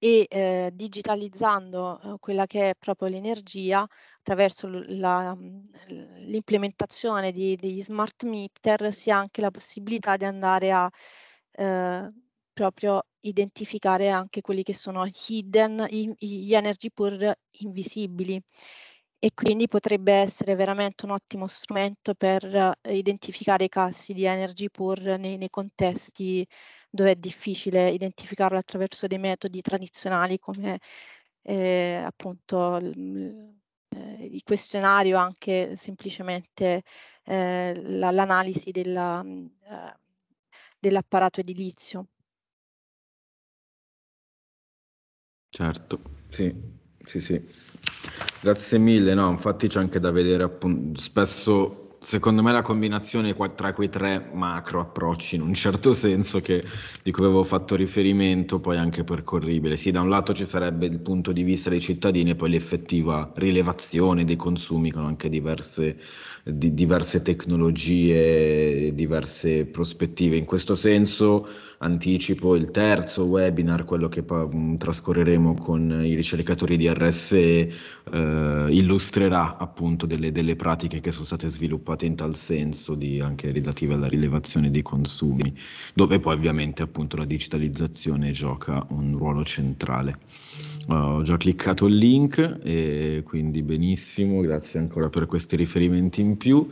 e eh, digitalizzando eh, quella che è proprio l'energia attraverso mm, l'implementazione di, degli smart meter si ha anche la possibilità di andare a eh, proprio identificare anche quelli che sono hidden, gli energy pur invisibili e quindi potrebbe essere veramente un ottimo strumento per eh, identificare i casi di energy poor nei, nei contesti dove è difficile identificarlo attraverso dei metodi tradizionali come eh, appunto eh, il questionario, anche semplicemente eh, l'analisi la, mm, eh, dell'apparato edilizio. Certo, sì, sì, sì. Grazie mille, no, infatti c'è anche da vedere appunto, spesso secondo me la combinazione tra quei tre macro approcci in un certo senso che, di cui avevo fatto riferimento poi anche percorribile. Sì, da un lato ci sarebbe il punto di vista dei cittadini e poi l'effettiva rilevazione dei consumi con anche diverse di diverse tecnologie, diverse prospettive. In questo senso anticipo il terzo webinar, quello che poi mm, trascorreremo con i ricercatori di RSE, eh, illustrerà appunto delle, delle, pratiche che sono state sviluppate in tal senso, di, anche relative alla rilevazione dei consumi, dove poi ovviamente appunto la digitalizzazione gioca un ruolo centrale. Ho già cliccato il link e quindi benissimo, grazie ancora per questi riferimenti in più.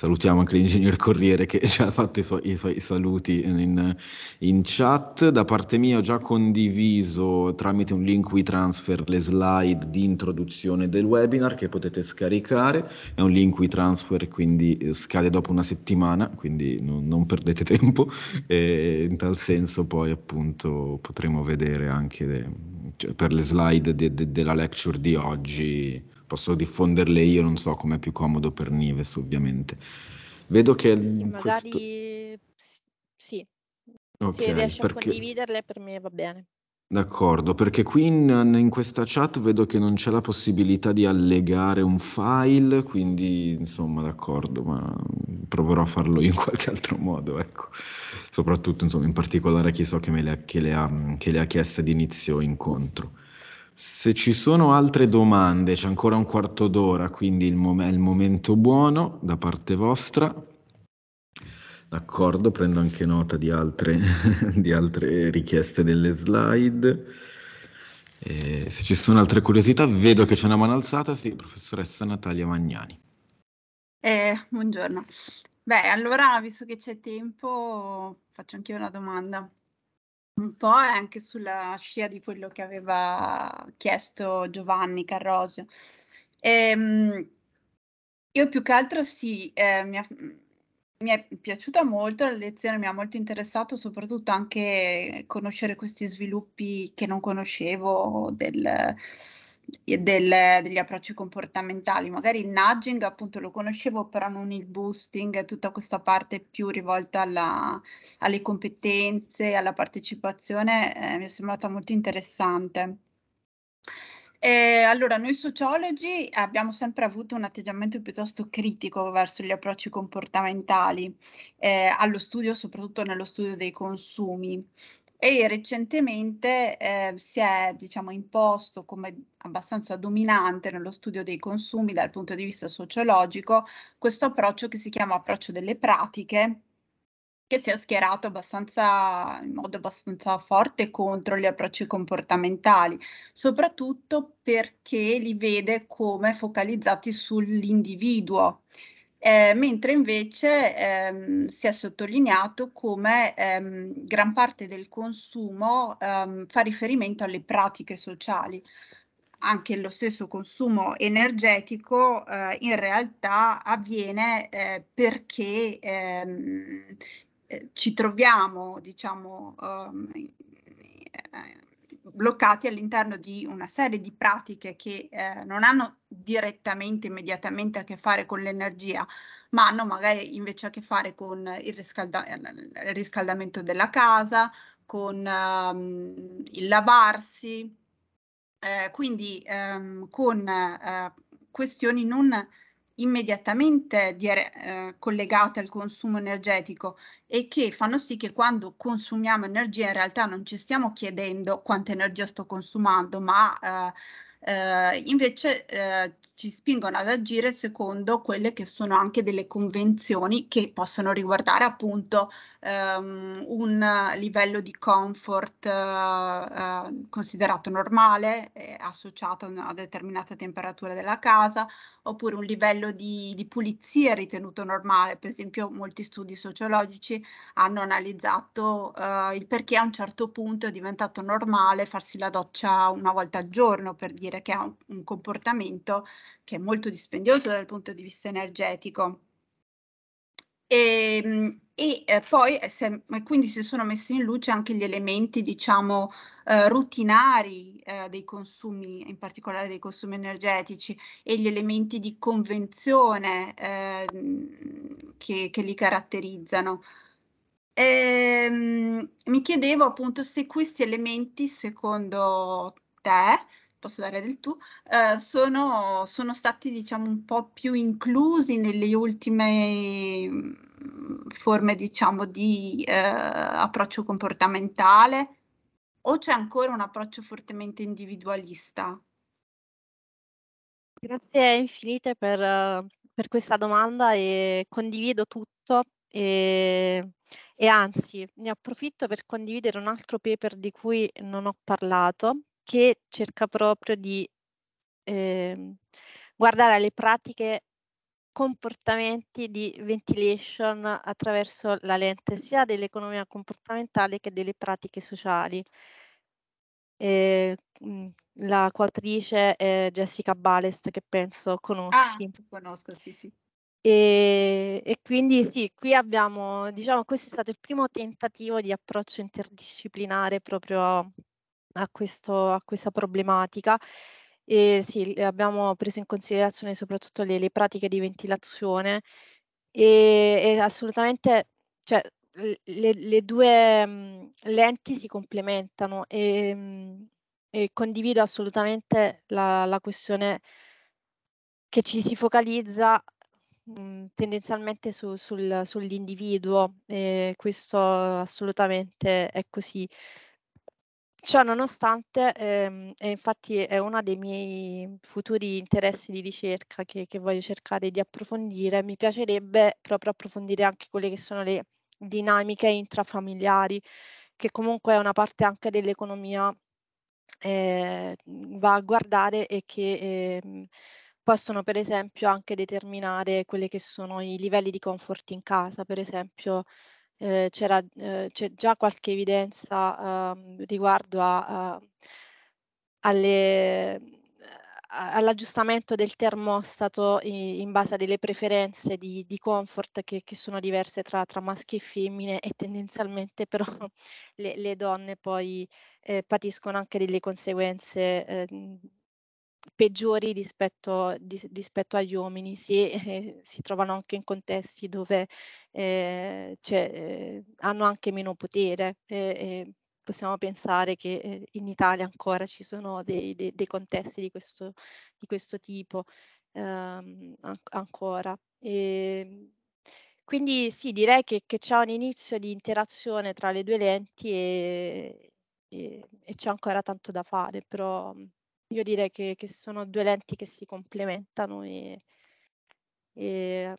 Salutiamo anche l'ingegner Corriere che ci ha fatto i, su- i suoi saluti in, in, chat. Da parte mia ho già condiviso tramite un link qui WeTransfer le slide di introduzione del webinar che potete scaricare. È un link qui WeTransfer, quindi eh, scade dopo una settimana, quindi non, non perdete tempo. E in tal senso poi appunto potremo vedere anche le, cioè, per le slide de- de- della lecture di oggi posso diffonderle io, non so come è più comodo per Nives ovviamente. Vedo che... Sì, magari... Questo... Sì. Okay, Se riesci perché... a condividerle per me va bene. D'accordo, perché qui in, in, questa chat vedo che non c'è la possibilità di allegare un file, quindi insomma d'accordo, ma proverò a farlo io in qualche altro modo, ecco. Soprattutto insomma in particolare a chi so che, le, che, le ha, che le ha chieste di inizio incontro. Se ci sono altre domande, c'è ancora un quarto d'ora, quindi il mom- è il momento buono da parte vostra. D'accordo, prendo anche nota di altre, di altre richieste delle slide. E se ci sono altre curiosità, vedo che c'è una mano alzata. Sì, professoressa Natalia Magnani. Eh, buongiorno. Beh, allora, visto che c'è tempo, faccio anche io una domanda un po' anche sulla scia di quello che aveva chiesto Giovanni Carrosio. Ehm, io più che altro sì, eh, mi, ha, mi, è piaciuta molto la lezione, mi ha molto interessato soprattutto anche conoscere questi sviluppi che non conoscevo del, del, degli approcci comportamentali. Magari il nudging appunto lo conoscevo, però non il boosting, tutta questa parte più rivolta alla, alle competenze, alla partecipazione, eh, mi è sembrata molto interessante. Eh, allora, noi sociologi abbiamo sempre avuto un atteggiamento piuttosto critico verso gli approcci comportamentali eh, allo studio, soprattutto nello studio dei consumi e recentemente eh, si è diciamo, imposto come abbastanza dominante nello studio dei consumi dal punto di vista sociologico questo approccio che si chiama approccio delle pratiche che si è schierato abbastanza, in modo abbastanza forte contro gli approcci comportamentali, soprattutto perché li vede come focalizzati sull'individuo eh, mentre invece ehm, si è sottolineato come ehm, gran parte del consumo ehm, fa riferimento alle pratiche sociali. Anche lo stesso consumo energetico eh, in realtà avviene eh, perché ehm, eh, ci troviamo, diciamo, ehm, bloccati all'interno di una serie di pratiche che eh, non hanno direttamente, immediatamente a che fare con l'energia, ma hanno magari invece a che fare con il, riscalda- il riscaldamento della casa, con ehm, il lavarsi, eh, quindi ehm, con eh, questioni non immediatamente eh, collegate al consumo energetico e che fanno sì che quando consumiamo energia in realtà non ci stiamo chiedendo quanta energia sto consumando, ma eh, eh, invece eh, ci spingono ad agire secondo quelle che sono anche delle convenzioni che possono riguardare appunto um, un livello di comfort uh, uh, considerato normale, eh, associato a una determinata temperatura della casa, oppure un livello di, di pulizia ritenuto normale. Per esempio molti studi sociologici hanno analizzato uh, il perché a un certo punto è diventato normale farsi la doccia una volta al giorno, per dire che è un, un comportamento che è molto dispendioso dal punto di vista energetico. E, ehm, e eh, poi eh, se, quindi si sono messi in luce anche gli elementi, diciamo, eh, rutinari eh, dei consumi, in particolare dei consumi energetici e gli elementi di convenzione ehm, che, che, li caratterizzano. Ehm, mi chiedevo appunto se questi elementi, secondo te, posso dare del tu, eh, sono, sono, stati diciamo un po' più inclusi nelle ultime forme diciamo di eh, approccio comportamentale o c'è ancora un approccio fortemente individualista? Grazie infinite per, per questa domanda e condivido tutto e, e anzi ne approfitto per condividere un altro paper di cui non ho parlato che cerca proprio di eh, guardare alle pratiche comportamenti di ventilation attraverso la lente sia dell'economia comportamentale che delle pratiche sociali. Eh, mm, la coautrice è Jessica Balest che penso ah, conosci. Ah, conosco, sì, sì. E, e, quindi sì, qui abbiamo, diciamo, questo è stato il primo tentativo di approccio interdisciplinare proprio a, questo, a questa problematica e sì, abbiamo preso in considerazione soprattutto le, le pratiche di ventilazione e, e assolutamente cioè, le, le, due mhmm, lenti si complementano e, mhmm, e condivido assolutamente la, la, questione che ci si focalizza mh, mhmm, tendenzialmente su, sul, sull'individuo e questo assolutamente è così. Ciò cioè, nonostante, ehm, e infatti è uno dei miei futuri interessi di ricerca che, che voglio cercare di approfondire, mi piacerebbe proprio approfondire anche quelle che sono le dinamiche intrafamiliari, che comunque è una parte anche dell'economia eh, va a guardare e che eh, possono per esempio anche determinare quelli che sono i livelli di comfort in casa, per esempio eh, c'era, eh, c'è già qualche evidenza eh, riguardo a, ehm, a, alle, all'aggiustamento del termostato in base alle preferenze di, di comfort che, che, sono diverse tra, tra, maschi e femmine e tendenzialmente però le, le donne poi eh, patiscono anche delle conseguenze eh, peggiori rispetto, di, rispetto agli uomini, si, eh, si, trovano anche in contesti dove eh, cioè, hanno anche meno potere. Eh, possiamo pensare che eh, in Italia ancora ci sono dei, dei, dei contesti di questo, di questo tipo ehm, an- ancora. E, ehm, quindi sì, direi che, che, c'è un inizio di interazione tra le due lenti e, e, e c'è ancora tanto da fare, però io direi che, che sono due lenti che si complementano e, e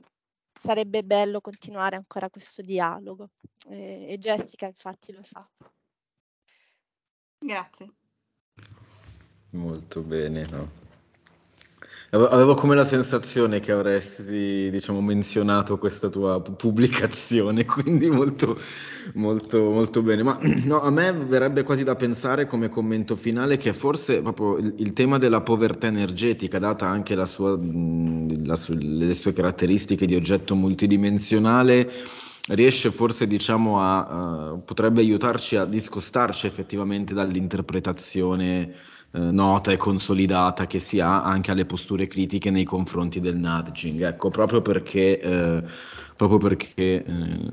sarebbe bello continuare ancora questo dialogo e, e Jessica infatti lo sa. Grazie. Molto bene, no? Avevo come la sensazione che avresti, diciamo, menzionato questa tua pubblicazione, quindi molto, molto, molto bene. Ma no, a me verrebbe quasi da pensare come commento finale che forse proprio il, il tema della povertà energetica, data anche la sua, la, le sue caratteristiche di oggetto multidimensionale, riesce forse diciamo a, uh, potrebbe aiutarci a discostarci effettivamente dall'interpretazione eh, nota e consolidata che si ha anche alle posture critiche nei confronti del nudging, ecco, proprio perché, eh, proprio perché eh,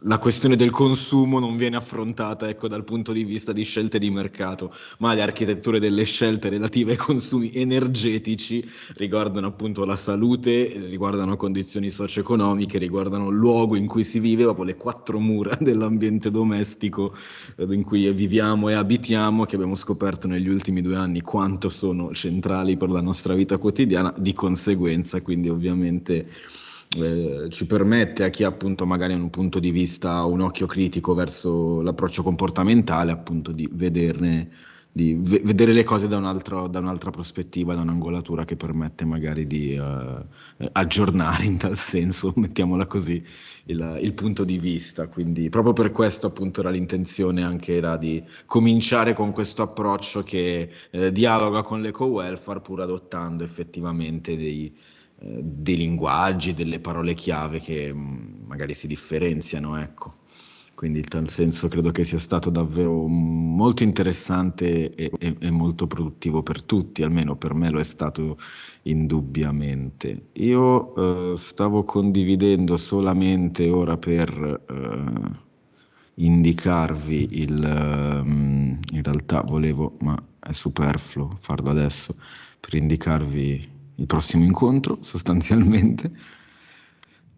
la questione del consumo non viene affrontata ecco, dal punto di vista di scelte di mercato, ma le architetture delle scelte relative ai consumi energetici riguardano appunto la salute, riguardano condizioni socio-economiche, riguardano il luogo in cui si vive, proprio le quattro mura dell'ambiente domestico eh, in cui viviamo e abitiamo, che abbiamo scoperto negli ultimi due anni quanto sono centrali per la nostra vita quotidiana, di conseguenza quindi ovviamente eh, ci permette a chi appunto magari ha un punto di vista, un occhio critico verso l'approccio comportamentale, appunto di vederne di v- vedere le cose da, un altro, da, un'altra prospettiva, da un'angolatura che permette magari di uh, aggiornare in tal senso, mettiamola così, il, il, punto di vista. Quindi proprio per questo appunto era l'intenzione anche era di cominciare con questo approccio che eh, dialoga con l'eco-welfare pur adottando effettivamente dei, dei linguaggi, delle parole chiave che mm, magari si differenziano, ecco. Quindi in tal senso credo che sia stato davvero molto interessante e, e, e, molto produttivo per tutti, almeno per me lo è stato indubbiamente. Io eh, stavo condividendo solamente ora per eh, indicarvi il... Um, in realtà volevo, ma è superfluo farlo adesso, per indicarvi il prossimo incontro sostanzialmente.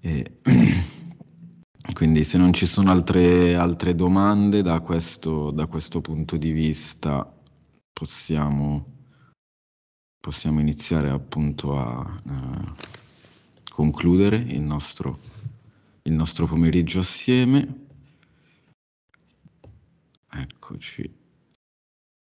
E quindi se non ci sono altre, altre domande da questo, da questo, punto di vista possiamo, possiamo iniziare appunto a eh, concludere il nostro, il nostro pomeriggio assieme. Eccoci.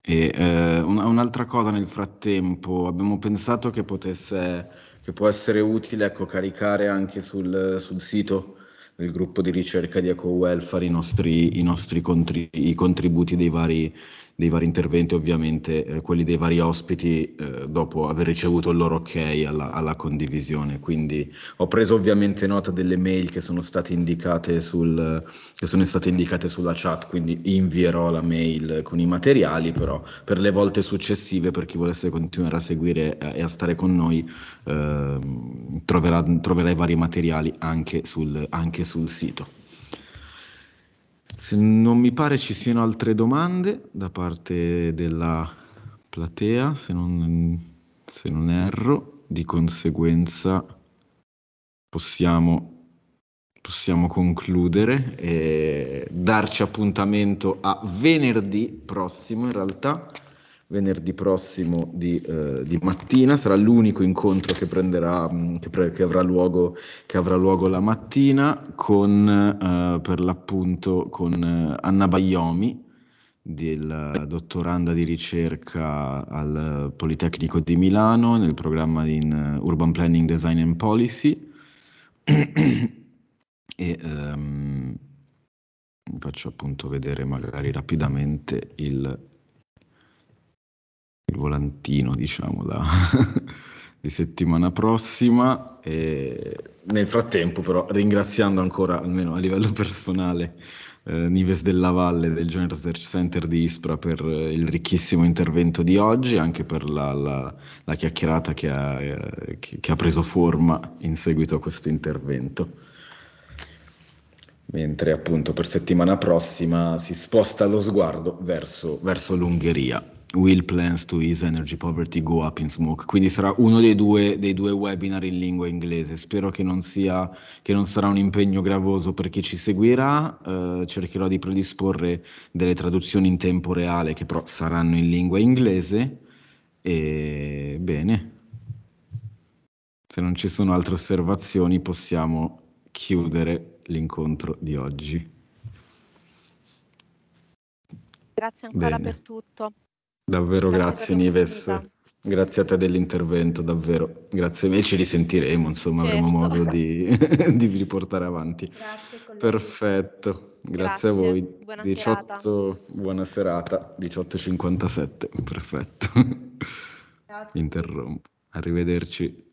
E, eh, un, un'altra cosa nel frattempo, abbiamo pensato che potesse, che può essere utile ecco, caricare anche sul, sul, sito del gruppo di ricerca di EcoWelfare i nostri, i nostri contri, i contributi dei vari dei vari interventi, ovviamente eh, quelli dei vari ospiti, eh, dopo aver ricevuto il loro ok alla, alla, condivisione. Quindi ho preso ovviamente nota delle mail che sono state indicate, sul, che sono state indicate sulla chat, quindi invierò la mail con i materiali, però per le volte successive, per chi volesse continuare a seguire eh, e a stare con noi, ehm, troverà, troverà i vari materiali anche sul, anche sul sito. Se non mi pare ci siano altre domande da parte della platea, se non, se non erro, di conseguenza possiamo, possiamo concludere e darci appuntamento a venerdì prossimo in realtà venerdì prossimo di, eh, di mattina, sarà l'unico incontro che, prenderà, mm, che, pre- che, avrà luogo, che, avrà luogo, la mattina con, eh, per l'appunto con eh, Anna Baiomi, della dottoranda di ricerca al Politecnico di Milano nel programma in eh, Urban Planning Design and Policy. e um, faccio appunto vedere magari rapidamente il il volantino, diciamo, da, di settimana prossima. E nel frattempo, però, ringraziando ancora, almeno a livello personale, eh, Nives della Valle del Joint Research Center di Ispra per eh, il ricchissimo intervento di oggi, anche per la, la, la chiacchierata che ha, eh, che, che ha, preso forma in seguito a questo intervento. Mentre appunto per settimana prossima si sposta lo sguardo verso, verso l'Ungheria. Will plans to ease energy poverty go up in smoke. Quindi sarà uno dei due, dei due webinar in lingua inglese. Spero che non, sia, che non sarà un impegno gravoso per chi ci seguirà. Eh, cercherò di predisporre delle traduzioni in tempo reale che però saranno in lingua inglese. E bene. Se non ci sono altre osservazioni possiamo chiudere l'incontro di oggi. Grazie ancora bene. per tutto. Davvero grazie, grazie Nives, grazie a te dell'intervento, davvero. Grazie a me, ci risentiremo, insomma, certo. avremo modo di, di riportare avanti. Grazie, Perfetto, grazie, grazie, a voi. Buona 18, serata. Buona serata, 18.57, perfetto. Interrompo, arrivederci.